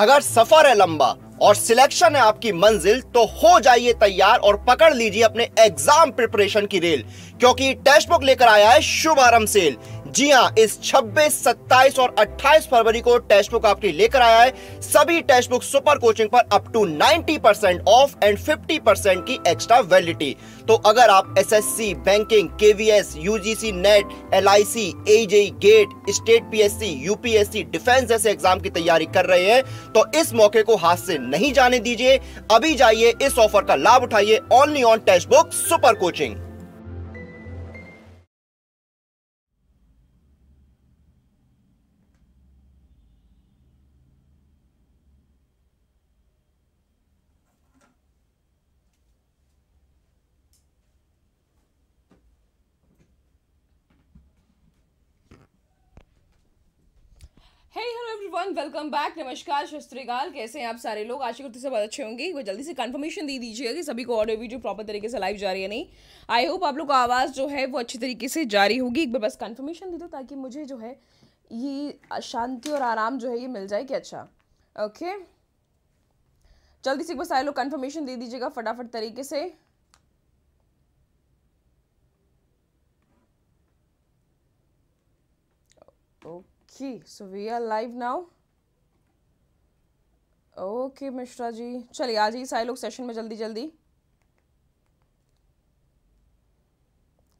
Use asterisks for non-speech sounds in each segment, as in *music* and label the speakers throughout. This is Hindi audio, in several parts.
Speaker 1: अगर सफर है लंबा और सिलेक्शन है आपकी मंजिल तो हो जाइए तैयार और पकड़ लीजिए अपने एग्जाम प्रिपरेशन की रेल क्योंकि टेक्स्ट बुक लेकर आया है शुभारंभ सेल जी हाँ इस 26, 27 और 28 फरवरी को टेक्स्ट बुक आपके लेकर आया है सभी टेक्स्ट बुक सुपर कोचिंग पर up to 90 percent off and 50 percent की एक्स्ट्रा वैलिडिटी तो अगर आप SSC, banking KVS UGC NET L I GATE state PSC UPSC defence जैसे एग्जाम की तैयारी कर रहे हैं तो इस मौके को हाथ से नहीं जाने दीजिए अभी जाइए इस ऑफर का लाभ उठाइए only on Testbook super coaching everyone welcome back नमस्कार शस्त्रीकाल कैसे हैं आप सारे लोग आशा करते से बहुत अच्छे होंगे वो जल्दी से कंफर्मेशन दे दीजिएगा कि सभी को ऑडियो वीडियो प्रॉपर तरीके से लाइव जा रही है नहीं आई होप आप लोग का आवाज़ जो है वो अच्छी तरीके से जारी होगी एक बार बस कंफर्मेशन दे दो ताकि मुझे जो है ये शांति और आराम जो है ये मिल जाए कि अच्छा ओके जल्दी से एक बार सारे लोग कन्फर्मेशन दे दीजिएगा फटाफट तरीके से okay okay so we are live now okay Mishra ji चलिए आ जाइए सारे लोग सेशन में जल्दी जल्दी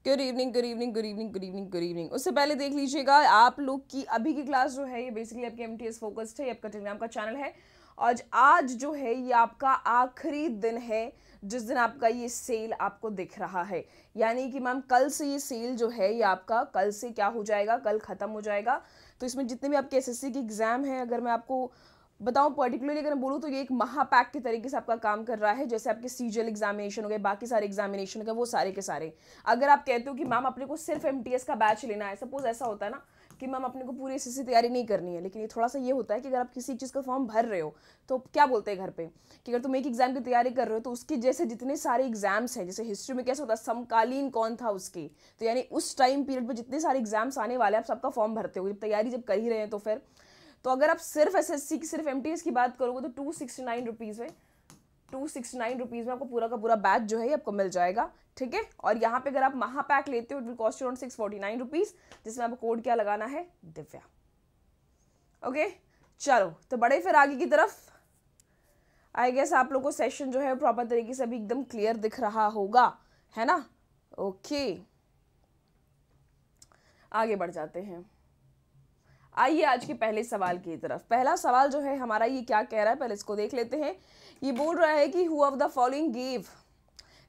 Speaker 1: good evening good evening good evening good evening good evening उससे पहले देख लीजिएगा आप लोग की अभी की क्लास जो है ये बेसिकली आपकी एम टी एस फोकस्ड है आपका टेलीग्राम का चैनल है और आज जो है ये आपका आखिरी दिन है जिस दिन आपका ये सेल आपको दिख रहा है यानी कि मैम कल से ये सेल जो है ये आपका कल से क्या हो जाएगा कल ख़त्म हो जाएगा तो इसमें जितने भी आपके एसएससी के एग्ज़ाम हैं अगर मैं आपको बताऊँ पर्टिकुलरली अगर मैं बोलूँ तो ये एक महापैक के तरीके से आपका काम कर रहा है जैसे आपके सीजल एग्जामिनेशन हो गए बाकी सारे एग्जामिनेशन हो गए वो सारे के सारे अगर आप कहते हो कि मैम अपने को सिर्फ एम का बैच लेना है सपोज ऐसा होता है ना कि मैम अपने को पूरी ऐसी तैयारी नहीं करनी है लेकिन ये थोड़ा सा ये होता है कि अगर आप किसी चीज़ का फॉर्म भर रहे हो तो क्या बोलते हैं घर पे कि अगर तुम एक एग्ज़ाम की तैयारी कर रहे हो तो उसके जैसे जितने सारे एग्जाम्स हैं जैसे हिस्ट्री में कैसे होता है समकालीन कौन था उसके तो यानी उस टाइम पीरियड पर जितने सारे एग्जाम्स आने वाले आप सबका फॉर्म भरते हो जब तैयारी जब कर ही रहे हैं तो फिर तो अगर आप सिर्फ एस की सिर्फ एम की बात करोगे तो टू सिक्सटी नाइन रुपीज़ है टू सिक्सटी नाइन रुपीज़ में आपको पूरा का पूरा बैच जो है आपको मिल जाएगा ठीक है और यहाँ पे अगर आप महापैक लेते हो it will cost around six forty nine rupees जिसमें आपको कोड क्या लगाना है दिव्या ओके चलो तो बड़े फिर आगे की तरफ आई गेस आप लोगों को सेशन जो है प्रॉपर तरीके से अभी एकदम क्लियर दिख रहा होगा है ना ओके आगे बढ़ जाते हैं आइए आज के पहले सवाल की तरफ पहला सवाल जो है हमारा ये क्या कह रहा है पहले इसको देख लेते हैं ये बोल रहा है कि who of the following gave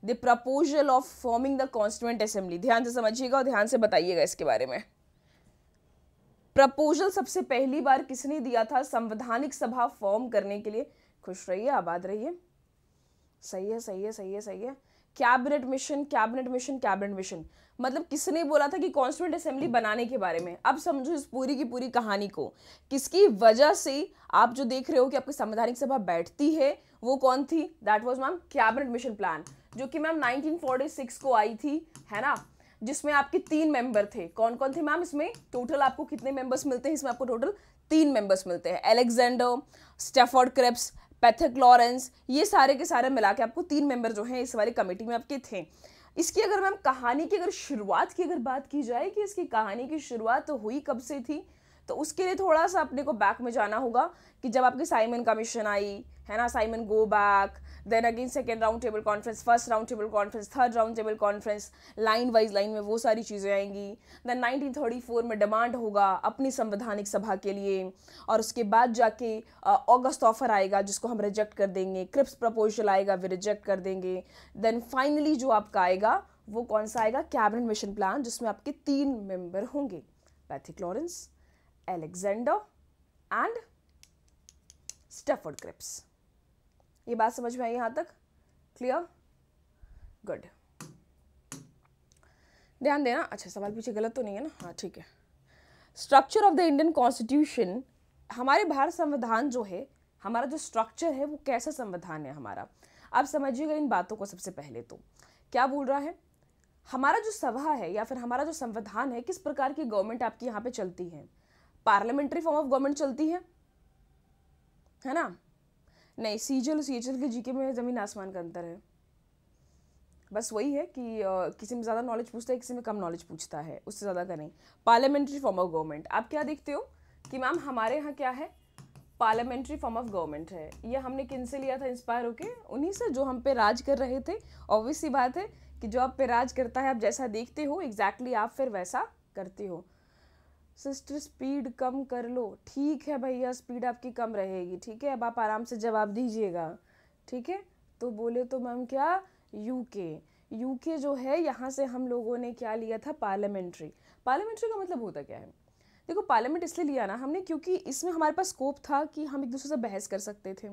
Speaker 1: the proposal of forming the constituent assembly ध्यान से समझिएगा और ध्यान से बताइएगा इसके बारे में प्रपोजल सबसे पहली बार किसने दिया था संवैधानिक सभा फॉर्म करने के लिए खुश रहिए आबाद रहिए सही है सही है सही है सही है cabinet mission cabinet mission cabinet mission मतलब किसने बोला था कि कॉन्स्टिट्यूंट असेंबली बनाने के बारे में अब समझो इस पूरी की पूरी कहानी को किसकी वजह से आप जो देख रहे हो कि आपकी संवैधानिक सभा बैठती है वो कौन थी that was ma'am cabinet mission plan जो कि मैम 1946 को आई थी है ना जिसमें आपके तीन मेंबर थे कौन कौन थे मैम इसमें टोटल आपको कितने मेंबर्स मिलते हैं इसमें आपको टोटल तीन मेंबर्स मिलते हैं Alexander Stafford Cripps Pethick Lawrence ये सारे के सारे मिला के आपको तीन मेंबर जो हैं इस वाली कमेटी में आपके थे इसकी अगर मैम कहानी की अगर शुरुआत की अगर बात की जाए कि इसकी कहानी की शुरुआत तो हुई कब से थी तो उसके लिए थोड़ा सा अपने को बैक में जाना होगा कि जब आपकी साइमन कमीशन आई है ना Simon go back then again second round table conference first round table conference third round table conference line wise line में वो सारी चीज़ें आएंगी देन 1934 में डिमांड होगा अपनी संवैधानिक सभा के लिए और उसके बाद जाके ऑगस्ट ऑफर आएगा जिसको हम रिजेक्ट कर देंगे क्रिप्स प्रपोजल आएगा वे रिजेक्ट कर देंगे देन फाइनली जो आपका आएगा वो कौन सा आएगा कैबिनेट मिशन प्लान जिसमें आपके तीन मेंबर होंगे Pethick Lawrence Alexander and Stafford Cripps ये बात समझ में आई यहां तक क्लियर गुड ध्यान देना अच्छा सवाल पीछे गलत तो नहीं है ना हाँ ठीक है structure of the Indian constitution हमारे भारत संविधान जो है हमारा जो स्ट्रक्चर है वो कैसा संविधान है हमारा आप समझिएगा इन बातों को सबसे पहले तो क्या बोल रहा है हमारा जो सभा है या फिर हमारा जो संविधान है किस प्रकार की गवर्नमेंट आपकी यहाँ पे चलती है पार्लियामेंट्री फॉर्म ऑफ गवर्नमेंट चलती है है ना नहीं सीजल सीजल के जीके में ज़मीन आसमान का अंतर है बस वही है कि आ, किसी में ज़्यादा नॉलेज पूछता है किसी में कम नॉलेज पूछता है उससे ज़्यादा का नहीं पार्लियामेंट्री फॉर्म ऑफ गवर्नमेंट आप क्या देखते हो कि मैम हमारे यहाँ क्या है पार्लियामेंट्री फॉर्म ऑफ गवर्नमेंट है ये हमने किन से लिया था इंस्पायर होके उन्हीं से जो हम पे राज कर रहे थे ऑब्वियस सी बात है कि जो आप पे राज करता है आप जैसा देखते हो एग्जैक्टली exactly आप फिर वैसा करते हो सिस्टर स्पीड कम कर लो ठीक है भैया स्पीड आपकी कम रहेगी ठीक है अब आप आराम से जवाब दीजिएगा ठीक है तो बोले तो मैम क्या यूके यूके जो है यहाँ से हम लोगों ने क्या लिया था पार्लियामेंट्री पार्लियामेंट्री का मतलब होता क्या है देखो पार्लियामेंट इसलिए लिया ना हमने क्योंकि इसमें हमारे पास स्कोप था कि हम एक दूसरे से बहस कर सकते थे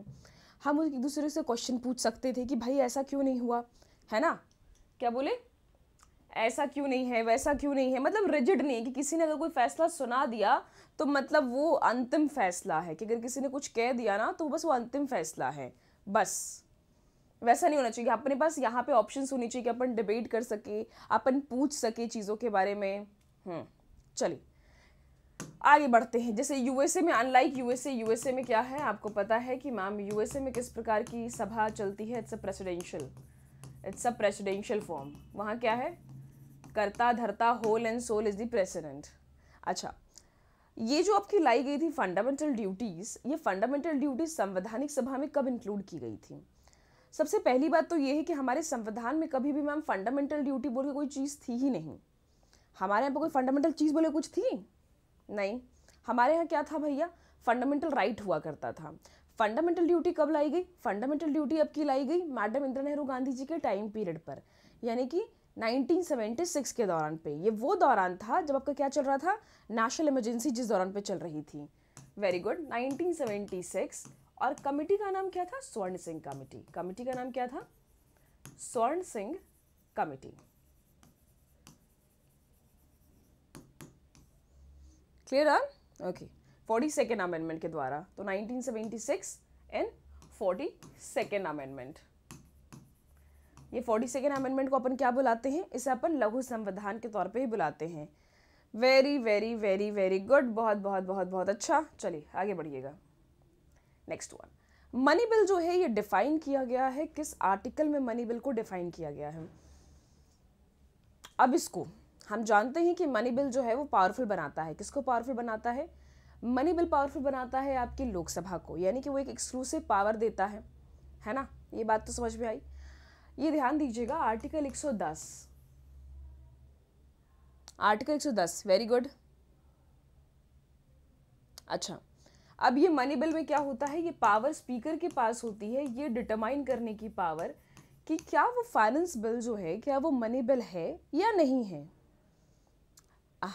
Speaker 1: हम एक दूसरे से क्वेश्चन पूछ सकते थे कि भाई ऐसा क्यों नहीं हुआ है ना क्या बोले ऐसा क्यों नहीं है वैसा क्यों नहीं है मतलब रिजिड नहीं है कि किसी ने अगर कोई फैसला सुना दिया तो मतलब वो अंतिम फैसला है कि अगर किसी ने कुछ कह दिया ना तो बस वो अंतिम फैसला है बस वैसा नहीं होना चाहिए अपने पास यहाँ पे ऑप्शन होनी चाहिए कि अपन डिबेट कर सके अपन पूछ सके चीज़ों के बारे में हम्म, चलिए आगे बढ़ते हैं जैसे यूएसए में अनलाइक यूएसए यूएसए में क्या है आपको पता है कि मैम यूएसए में किस प्रकार की सभा चलती है it's a presidential it's a presidential form वहाँ क्या है करता धरता whole and soul is the president अच्छा ये जो आपकी लाई गई थी फंडामेंटल ड्यूटीज़ ये फंडामेंटल ड्यूटीज़ संवैधानिक सभा में कब इंक्लूड की गई थी सबसे पहली बात तो ये है कि हमारे संविधान में कभी भी मैम फंडामेंटल ड्यूटी बोल के कोई चीज़ थी ही नहीं हमारे यहाँ पर कोई फंडामेंटल चीज़ बोले कुछ थी नहीं हमारे यहाँ क्या था भैया फंडामेंटल राइट हुआ करता था फंडामेंटल ड्यूटी कब लाई गई फंडामेंटल ड्यूटी अब की लाई गई मैडम इंदिरा नेहरू गांधी जी के टाइम पीरियड पर यानी कि 1976 के दौरान पे ये वो दौरान था जब आपका क्या चल रहा था नेशनल इमरजेंसी जिस दौरान पे चल रही थी वेरी गुड 1976 और कमेटी का नाम क्या था स्वर्ण सिंह कमेटी कमेटी का नाम क्या था स्वर्ण सिंह कमेटी क्लियर है ओके फोर्टी सेकेंड अमेंडमेंट के द्वारा तो 1976 एंड फोर्टी सेकेंड अमेंडमेंट ये फोर्टी सेकेंड अमेंडमेंट को अपन क्या बुलाते हैं इसे अपन लघु संविधान के तौर पे ही बुलाते हैं very very very very good बहुत बहुत बहुत बहुत अच्छा चलिए आगे बढ़िएगा नेक्स्ट वन मनी बिल जो है ये डिफाइन किया गया है किस आर्टिकल में मनी बिल को डिफाइन किया गया है अब इसको हम जानते हैं कि मनी बिल जो है वो पावरफुल बनाता है किसको पावरफुल बनाता है मनी बिल पावरफुल बनाता है आपकी लोकसभा को यानी कि वो एक एक्सक्लूसिव पावर देता है है ना ये बात तो समझ में आई ये ध्यान दीजिएगा आर्टिकल 110 आर्टिकल 110 वेरी गुड अच्छा अब ये मनी बिल में क्या होता है ये पावर स्पीकर के पास होती है ये डिटरमाइन करने की पावर कि क्या वो फाइनेंस बिल जो है क्या वो मनी बिल है या नहीं है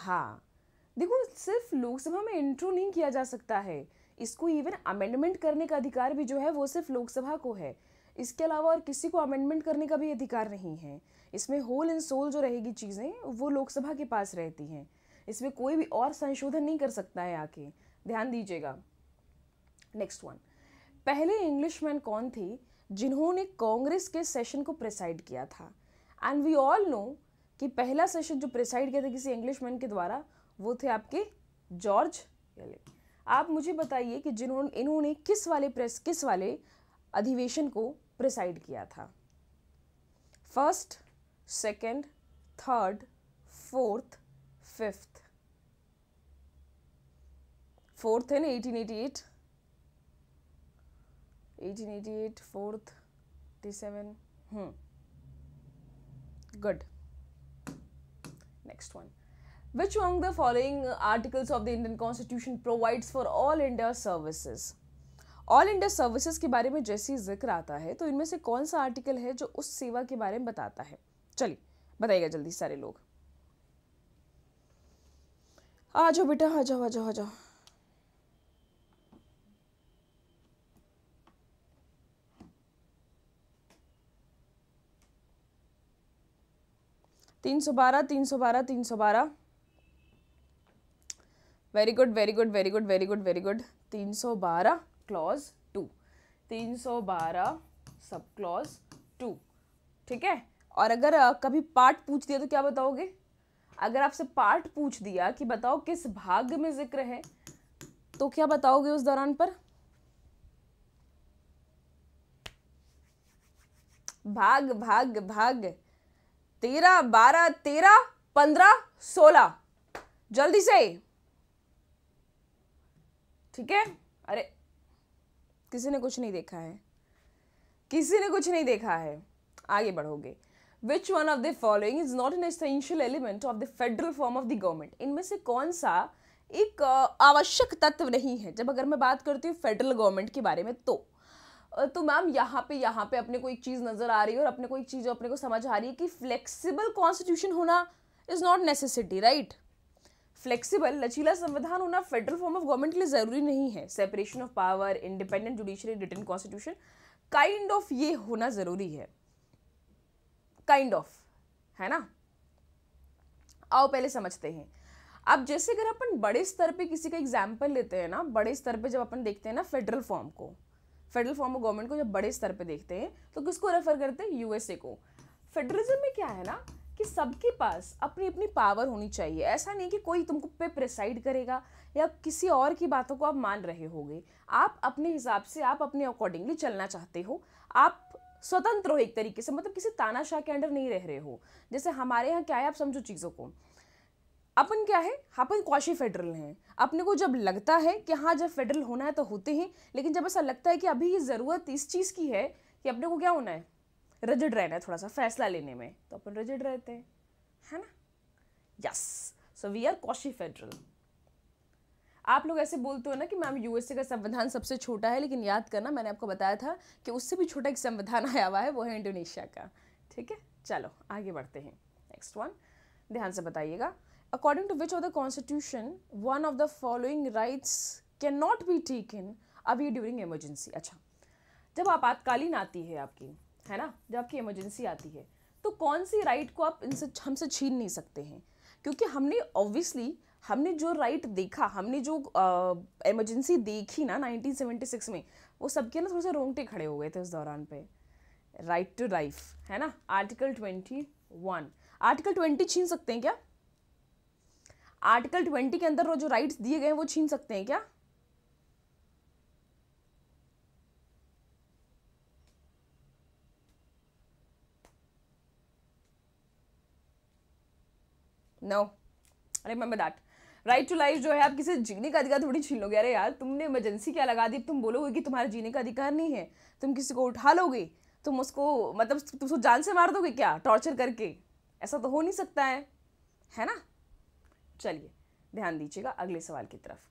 Speaker 1: हाँ देखो सिर्फ लोकसभा में इंट्रो नहीं किया जा सकता है इसको इवन अमेंडमेंट करने का अधिकार भी जो है वो सिर्फ लोकसभा को है इसके अलावा और किसी को अमेंडमेंट करने का भी अधिकार नहीं है इसमें होल एंड सोल जो रहेगी चीज़ें वो लोकसभा के पास रहती हैं इसमें कोई भी और संशोधन नहीं कर सकता है आके ध्यान दीजिएगा नेक्स्ट वन पहले मैन कौन थी जिन्होंने कांग्रेस के सेशन को प्रिसाइड किया था एंड वी ऑल नो कि पहला सेशन जो प्रिसाइड किया था किसी मैन के द्वारा वो थे आपके जॉर्ज आप मुझे बताइए कि जिन्होंने इन्होंने किस वाले प्रेस किस वाले अधिवेशन को प्रिसाइड किया था first second, third fourth fifth fourth है ना eighteen eighty eight eighteen eighty eight fourth eighty seven good next one which among the following articles of the Indian constitution provides for all India services all India services के बारे में जैसे ही जिक्र आता है तो इनमें से कौन सा आर्टिकल है जो उस सेवा के बारे में बताता है चलिए बताइएगा जल्दी सारे लोग आ जाओ बेटा आ जाओ आ जाओ आ जाओ तीन सौ बारह तीन सौ बारह तीन सौ बारह very good very good very good very good very good तीन सौ बारह क्लॉज टू तीन सौ बारह सब क्लॉज टू ठीक है और अगर कभी पार्ट पूछ दिया तो क्या बताओगे अगर आपसे पार्ट पूछ दिया कि बताओ किस भाग में जिक्र है तो क्या बताओगे उस दौरान पर भाग भाग भाग तेरह बारह तेरह पंद्रह सोलह जल्दी से ठीक है अरे किसी ने कुछ नहीं देखा है किसी ने कुछ नहीं देखा है आगे बढ़ोगे which one of the following is not an essential element of the federal form of the government इनमें से कौन सा एक आवश्यक तत्व नहीं है जब अगर मैं बात करती हूँ फेडरल गवर्नमेंट के बारे में तो तो मैम यहाँ पे यहाँ पे अपने को एक चीज़ नज़र आ रही है और अपने को एक चीज़ अपने को समझ आ रही है कि फ्लेक्सिबल कॉन्स्टिट्यूशन होना is not necessity right flexible लचीला संविधान होना फेडरल फॉर्म ऑफ गवर्नमेंट के लिए ज़रूरी नहीं है separation of power independent judiciary written constitution kind of ये होना ज़रूरी है काइंड kind ऑफ of, है ना आओ पहले समझते हैं अब जैसे अगर अपन बड़े स्तर पे किसी का एग्जाम्पल लेते हैं ना बड़े स्तर पे जब अपन देखते हैं ना फेडरल फॉर्म को फेडरल फॉर्म ऑफ गवर्नमेंट को जब बड़े स्तर पे देखते हैं तो किसको रेफर करते हैं यूएसए को फेडरलिज्म में क्या है ना कि सबके पास अपनी अपनी पावर होनी चाहिए ऐसा नहीं कि कोई तुमको पे प्रिसाइड करेगा या किसी और की बातों को आप मान रहे होगे आप अपने हिसाब से आप अपने अकॉर्डिंगली चलना चाहते हो आप स्वतंत्र हो एक तरीके से मतलब किसी तानाशाह के अंडर नहीं रह रहे हो जैसे हमारे यहाँ क्या है आप समझो चीज़ों को अपन क्या है अपन क्वाशी फेडरल हैं अपने को जब लगता है कि हाँ जब फेडरल होना है तो होते हैं लेकिन जब ऐसा लगता है कि अभी ये ज़रूरत इस चीज़ की है कि अपने को क्या होना है रजिड रहना है थोड़ा सा फैसला लेने में तो अपन रजिड रहते हैं है ना yes so we are quasi federal आप लोग ऐसे बोलते हो ना कि मैम यूएसए का संविधान सबसे छोटा है लेकिन याद करना मैंने आपको बताया था कि उससे भी छोटा एक संविधान आया हुआ है वो है इंडोनेशिया का ठीक है चलो आगे बढ़ते हैं नेक्स्ट वन ध्यान से बताइएगा according to which of the constitution one of the following rights can not be taken अभी ड्यूरिंग इमरजेंसी अच्छा जब आपातकालीन आती है आपकी है ना जब आपकी इमरजेंसी आती है तो कौन सी राइट को आप इनसे हमसे छीन नहीं सकते हैं क्योंकि हमने ऑब्वियसली हमने जो राइट देखा हमने जो इमरजेंसी देखी ना 1976 में वो सबके ना थोड़े से रोंगटे खड़े हो गए थे उस दौरान पे राइट टू लाइफ है ना आर्टिकल 21 आर्टिकल 20 छीन सकते हैं क्या आर्टिकल 20 के अंदर वो जो राइट्स दिए गए हैं वो छीन सकते हैं क्या no remember that right to life जो है आप किसी जीने का अधिकार थोड़ी छीन लोगे अरे यार तुमने इमरजेंसी क्या लगा दी तुम बोलोगे कि तुम्हारा जीने का अधिकार नहीं है तुम किसी को उठा लोगे तुम उसको मतलब तुम उसको जान से मार दोगे क्या टॉर्चर करके ऐसा तो हो नहीं सकता है है ना चलिए ध्यान दीजिएगा अगले सवाल की तरफ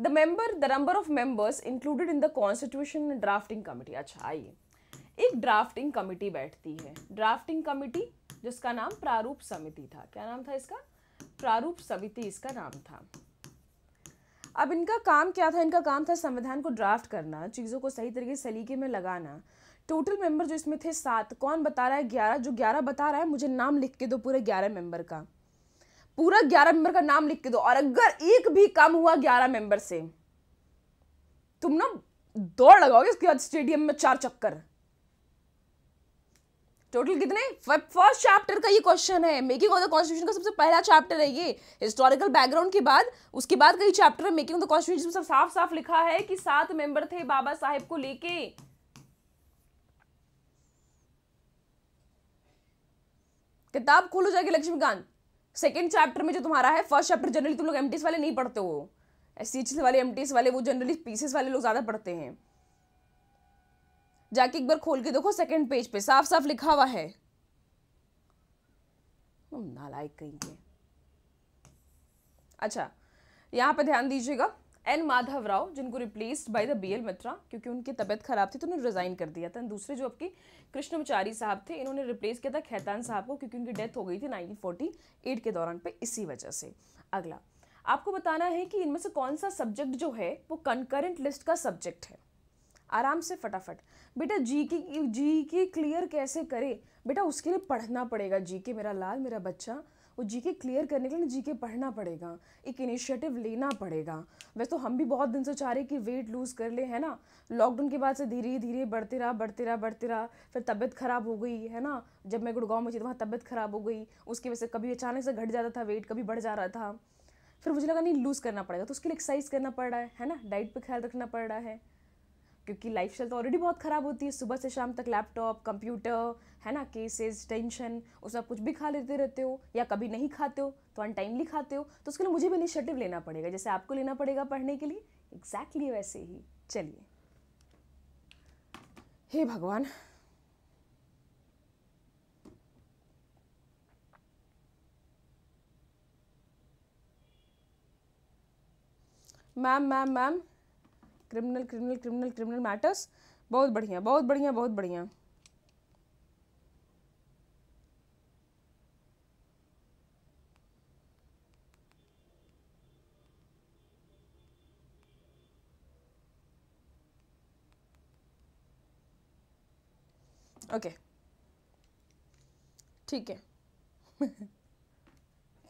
Speaker 1: the member the number of members included in the constitution drafting committee अच्छा आइए एक ड्राफ्टिंग कमिटी बैठती है ड्राफ्टिंग कमिटी जिसका नाम प्रारूप समिति था क्या नाम था इसका प्रारूप समिति इसका नाम था अब इनका काम क्या था इनका काम था संविधान को ड्राफ्ट करना चीज़ों को सही तरीके से सलीके में लगाना टोटल मेंबर जो इसमें थे सात कौन बता रहा है ग्यारह जो ग्यारह बता रहा है मुझे नाम लिख के दो पूरे ग्यारह मेंबर का पूरा ग्यारह मेंबर का नाम लिख के दो और अगर एक भी कम हुआ ग्यारह मेंबर से तुम ना दौड़ लगाओगे उसके बाद स्टेडियम में चार चक्कर टोटल कितने फर्स्ट चैप्टर का ये क्वेश्चन है मेकिंग ऑफ द कॉन्स्टिट्यूशन का सबसे पहला चैप्टर है ये हिस्टोरिकल बैकग्राउंड के बाद उसके बाद का ये चैप्टर है मेकिंग ऑफ द कॉन्स्टिट्यूशन सब साफ साफ लिखा है कि सात मेंबर थे बाबा साहेब को लेके किताब खोलो जाके लक्ष्मीकांत सेकेंड चैप्टर में जो तुम्हारा है फर्स्ट चैप्टर जनरली तुम लोग एम वाले नहीं पढ़ते हो एस वाले एम वाले वो जनरली पीसेस वाले लोग ज़्यादा पढ़ते हैं जाके एक बार खोल के देखो सेकंड पेज पे साफ साफ लिखा हुआ है नालायक कहीं के अच्छा यहाँ पे ध्यान दीजिएगा एन माधव राव जिनको replaced by the B L Mitra क्योंकि उनकी तबियत खराब थी तो उन्होंने रिजाइन कर दिया था दूसरे जो आपके कृष्णमचारी साहब थे इन्होंने रिप्लेस किया था खैतान साहब को क्योंकि उनकी डेथ हो गई थी 1948 के दौरान पे इसी वजह से अगला आपको बताना है कि इनमें से कौन सा सब्जेक्ट जो है वो कंकरेंट लिस्ट का सब्जेक्ट है आराम से फटाफट बेटा जी की जी की क्लियर कैसे करे बेटा उसके लिए पढ़ना पड़ेगा जी के मेरा लाल मेरा बच्चा वो जी के क्लियर करने के लिए जी के पढ़ना पड़ेगा एक इनिशिएटिव लेना पड़ेगा वैसे तो हम भी बहुत दिन से चाह रहे कि वेट लूज़ कर ले है ना लॉकडाउन के बाद से धीरे धीरे बढ़ते रहा बढ़ते रहा बढ़ते रहा फिर तबीयत ख़राब हो गई है ना जब मैं गुड़गांव में थी तो वहाँ तबीयत ख़राब हो गई उसकी वजह से कभी अचानक से घट जाता था वेट कभी बढ़ जा रहा था फिर मुझे लगा नहीं लूज़ करना पड़ेगा तो उसके लिए एक्सरसाइज करना पड़ रहा है है ना डाइट पर ख्याल रखना पड़ रहा है क्योंकि लाइफ स्टाइल तो ऑलरेडी बहुत ख़राब होती है सुबह से शाम तक लैपटॉप कंप्यूटर है ना केसेस टेंशन उस सब कुछ भी खा लेते रहते हो या कभी नहीं खाते हो तो अनटाइमली खाते हो तो उसके लिए मुझे भी इनिशिएटिव लेना पड़ेगा जैसे आपको लेना पड़ेगा पढ़ने के लिए एग्जैक्टली exactly वैसे ही चलिए हे भगवान ma'am ma'am ma'am criminal criminal criminal criminal matters बहुत बढ़िया बहुत बढ़िया बहुत बढ़िया ओके ठीक है *laughs*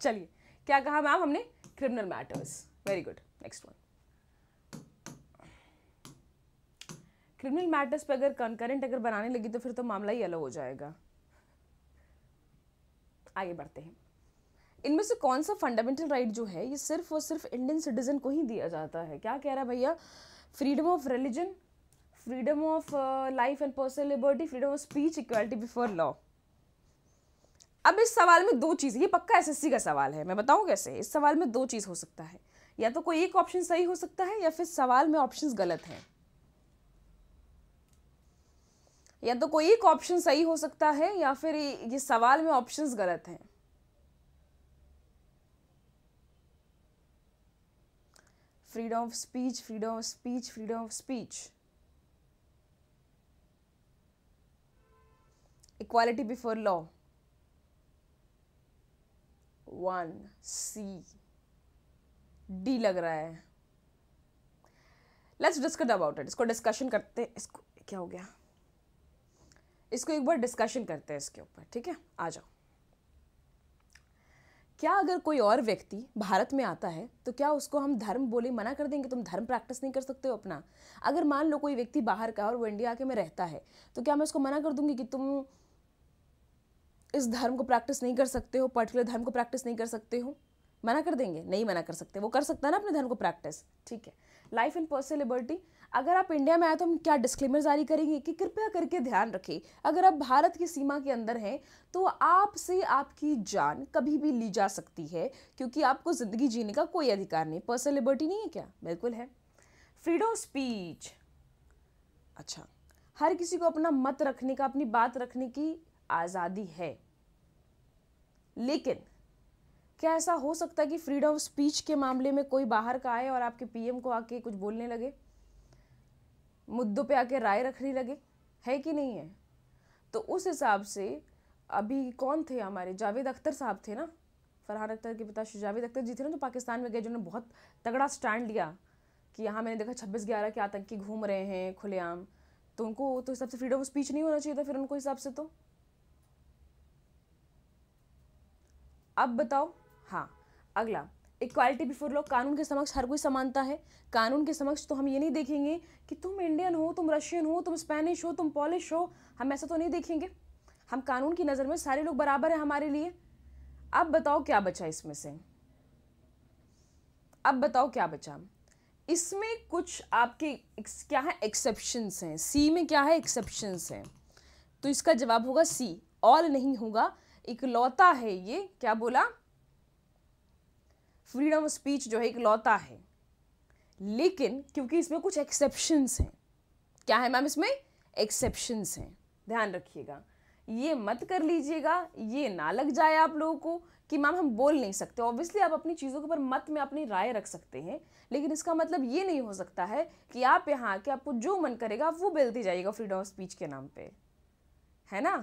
Speaker 1: चलिए क्या कहा मैम हमने criminal matters very good next one criminal matters पर अगर कंकरेंट अगर बनाने लगी तो फिर तो मामला ही अलग हो जाएगा आगे बढ़ते हैं इनमें से कौन सा फंडामेंटल राइट जो है ये सिर्फ और सिर्फ इंडियन सिटीजन को ही दिया जाता है क्या कह रहा है भैया freedom of religion freedom of life and personal liberty freedom of speech equality before law अब इस सवाल में दो चीज़ ये पक्का एसएससी का सवाल है मैं बताऊँ कैसे इस सवाल में दो चीज़ हो सकता है या तो कोई एक ऑप्शन सही हो सकता है या फिर सवाल में ऑप्शन गलत हैं या तो कोई एक ऑप्शन सही हो सकता है या फिर ये सवाल में ऑप्शंस गलत हैं freedom of speech freedom of speech freedom of speech equality before law one C D लग रहा है लेट्स डिस्कस अबाउट इट इसको डिस्कशन करते इसको क्या हो गया इसको एक बार डिस्कशन करते हैं इसके ऊपर ठीक है आ जाओ क्या अगर कोई और व्यक्ति भारत में आता है तो क्या उसको हम धर्म बोले मना कर देंगे तुम धर्म प्रैक्टिस नहीं कर सकते हो अपना अगर मान लो कोई व्यक्ति बाहर का और वो इंडिया आके में रहता है तो क्या मैं उसको मना कर दूंगी कि तुम इस धर्म को प्रैक्टिस नहीं कर सकते हो पर्टिकुलर धर्म को प्रैक्टिस नहीं कर सकते हो मना कर देंगे नहीं मना कर सकते वो कर सकता है ना अपने धर्म को प्रैक्टिस ठीक है लाइफ एंड पर्सनल लिबर्टी अगर आप इंडिया में आए तो हम क्या डिस्क्लेमर जारी करेंगे कि कृपया करके ध्यान रखें अगर आप भारत की सीमा के अंदर हैं तो आपसे आपकी जान कभी भी ली जा सकती है क्योंकि आपको ज़िंदगी जीने का कोई अधिकार नहीं पर्सनल लिबर्टी नहीं है क्या बिल्कुल है फ्रीडम स्पीच अच्छा हर किसी को अपना मत रखने का अपनी बात रखने की आज़ादी है लेकिन क्या ऐसा हो सकता है कि फ्रीडम ऑफ स्पीच के मामले में कोई बाहर का आए और आपके पीएम को आके कुछ बोलने लगे मुद्दों पे आके राय रखने लगे है कि नहीं है तो उस हिसाब से अभी कौन थे हमारे जावेद अख्तर साहब थे ना फरहान अख्तर के पिता जावेद अख्तर जी थे ना जो पाकिस्तान में गए जिन्होंने बहुत तगड़ा स्टैंड लिया कि यहाँ मैंने देखा छब्बीस ग्यारह के आतंकी घूम रहे हैं खुलेआम तो उनको तो हिसाब से फ्रीडम ऑफ स्पीच नहीं होना चाहिए था फिर उनको हिसाब से तो अब बताओ हाँ अगला इक्वालिटी बिफोर लॉ कानून के समक्ष हर कोई समानता है कानून के समक्ष तो हम ये नहीं देखेंगे कि तुम इंडियन हो तुम रशियन हो तुम स्पेनिश हो तुम पॉलिश हो हम ऐसा तो नहीं देखेंगे हम कानून की नज़र में सारे लोग बराबर हैं हमारे लिए अब बताओ क्या बचा इसमें से अब बताओ क्या बचा इसमें कुछ आपके क्या है एक्सेप्शंस हैं सी में क्या है एक्सेप्शंस हैं तो इसका जवाब होगा सी ऑल नहीं होगा इकलौता है ये क्या बोला फ्रीडम ऑफ स्पीच जो है इकलौता है लेकिन क्योंकि इसमें कुछ एक्सेप्शंस हैं क्या है मैम इसमें एक्सेप्शंस हैं ध्यान रखिएगा ये मत कर लीजिएगा ये ना लग जाए आप लोगों को कि मैम हम बोल नहीं सकते ऑब्वियसली आप अपनी चीज़ों के ऊपर मत में अपनी राय रख सकते हैं लेकिन इसका मतलब ये नहीं हो सकता है कि आप यहाँ आके आपको जो मन करेगा आप वो बेलते जाइएगा फ्रीडम ऑफ स्पीच के नाम पे है ना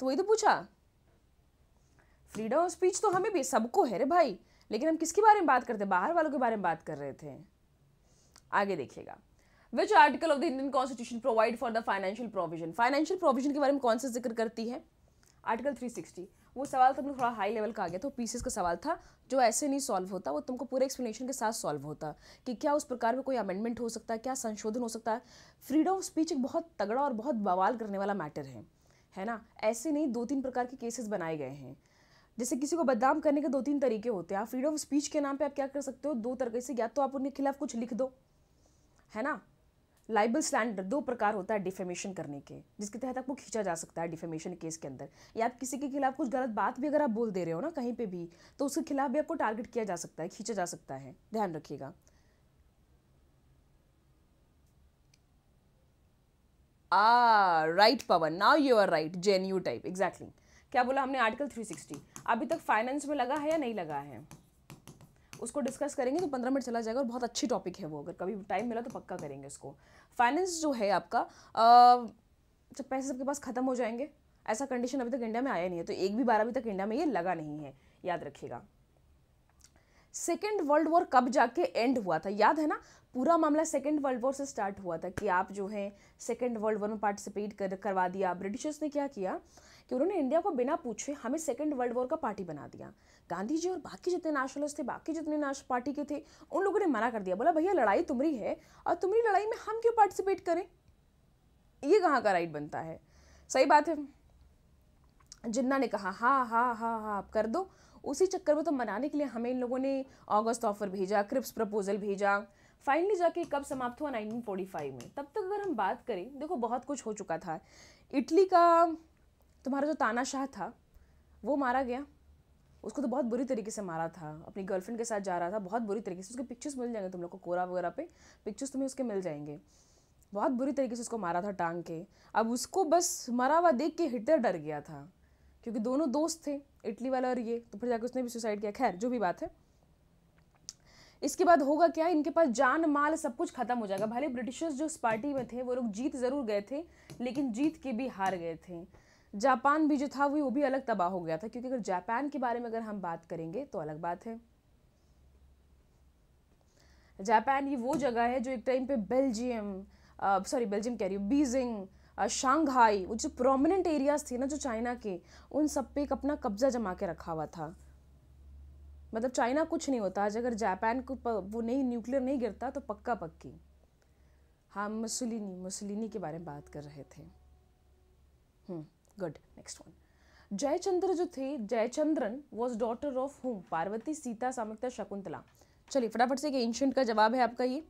Speaker 1: तो वही तो पूछा फ्रीडम ऑफ स्पीच तो हमें भी सबको है रे भाई लेकिन हम किसके बारे में बात करते हैं बाहर वालों के बारे में बात कर रहे थे आगे देखिएगा which article of the Indian constitution provide for the financial provision financial provision के बारे में कौन सा जिक्र करती है आर्टिकल 360 वो सवाल तुमने तो थोड़ा हाई लेवल का आ गया था पीसीस का सवाल था जो ऐसे नहीं सॉल्व होता वो तुमको पूरे एक्सप्लेनेशन के साथ सॉल्व होता कि क्या उस प्रकार में कोई अमेंडमेंट हो सकता है क्या संशोधन हो सकता है फ्रीडम ऑफ स्पीच एक बहुत तगड़ा और बहुत बवाल करने वाला मैटर है है ना ऐसे नहीं दो तीन प्रकार के केसेस बनाए गए हैं जैसे किसी को बदनाम करने के दो तीन तरीके होते हैं आप फ्रीडम ऑफ स्पीच के नाम पे आप क्या कर सकते हो दो तरीके से या तो आप उनके खिलाफ कुछ लिख दो है ना लाइबल स्लैंडर दो प्रकार होता है डिफेमेशन करने के जिसके तहत आपको खींचा जा सकता है डिफेमेशन केस के अंदर या आप किसी के खिलाफ कुछ गलत बात भी अगर आप बोल दे रहे हो ना कहीं पे भी तो उसके खिलाफ भी आपको टारगेट किया जा सकता है खींचा जा सकता है ध्यान रखिएगा alright Pawan now you are right then you type exactly क्या बोला हमने आर्टिकल 360 अभी तक फाइनेंस में लगा है या नहीं लगा है उसको डिस्कस करेंगे तो पंद्रह मिनट चला जाएगा और बहुत अच्छी टॉपिक है वो अगर कभी टाइम मिला तो पक्का करेंगे उसको फाइनेंस जो है आपका जब पैसे सबके पास ख़त्म हो जाएंगे ऐसा कंडीशन अभी तक इंडिया में आया नहीं है तो एक भी बार अभी तक इंडिया में ये लगा नहीं है याद रखिएगा सेकेंड वर्ल्ड वॉर कब जाके एंड हुआ था याद है ना पूरा मामला सेकेंड वर्ल्ड वॉर से स्टार्ट हुआ था कि आप जो है सेकेंड वर्ल्ड वॉर में पार्टिसिपेट कर करवा दिया ब्रिटिशर्स ने क्या किया कि उन्होंने इंडिया को बिना पूछे हमें सेकेंड वर्ल्ड वॉर का पार्टी बना दिया गांधी जी और बाकी जितने नेशनलिस्ट थे बाकी जितने पार्टी के थे उन लोगों ने मना कर दिया बोला भैया लड़ाई तुम्हारी है और तुम्हारी लड़ाई में हम क्यों पार्टिसिपेट करें ये कहाँ का राइट बनता है सही बात है जिन्ना ने कहा हाँ हाँ हाँ हाँ आप कर दो उसी चक्कर में तो मनाने के लिए हमें इन लोगों ने अगस्त ऑफर भेजा क्रिप्स प्रपोजल भेजा फाइनली जाके कब समाप्त हुआ 1945 में तब तक अगर हम बात करें देखो बहुत कुछ हो चुका था इटली का तुम्हारा जो तानाशाह था वो मारा गया उसको तो बहुत बुरी तरीके से मारा था अपनी गर्लफ्रेंड के साथ जा रहा था बहुत बुरी तरीके से उसके पिक्चर्स मिल जाएंगे तुम लोग को कोरा वगैरह पे पिक्चर्स तुम्हें उसके मिल जाएंगे बहुत बुरी तरीके से उसको मारा था टांग के अब उसको बस मरा हुआ देख के हिटलर डर गया था क्योंकि दोनों दोस्त थे इटली वाला और ये तो फिर जाकर उसने भी सुसाइड किया खैर जो भी बात है इसके बाद होगा क्या इनके पास जान माल सब कुछ खत्म हो जाएगा भले ब्रिटिशर्स जो उस पार्टी में थे वो लोग जीत ज़रूर गए थे लेकिन जीत के भी हार गए थे जापान भी जो था वो भी अलग तबाह हो गया था क्योंकि अगर जापान के बारे में अगर हम बात करेंगे तो अलग बात है जापान ये वो जगह है जो एक टाइम पे बेल्जियम सॉरी बेल्जियम कह रही हूँ बीजिंग शंघाई वो जो प्रोमिनेंट एरियाज थे ना जो चाइना के उन सब पे एक अपना कब्जा जमा के रखा हुआ था मतलब चाइना कुछ नहीं होता आज अगर जापान को वो नहीं न्यूक्लियर नहीं गिरता तो पक्का पक्की हाँ मुसलिनी मुसलिनी के बारे में बात कर रहे थे hmm good next one Jayachandra जो थे Jayachandran was daughter of whom Parvati Sita Samyukta Shakuntala चलिए फटाफट से एक एंशंट का जवाब है आपका ये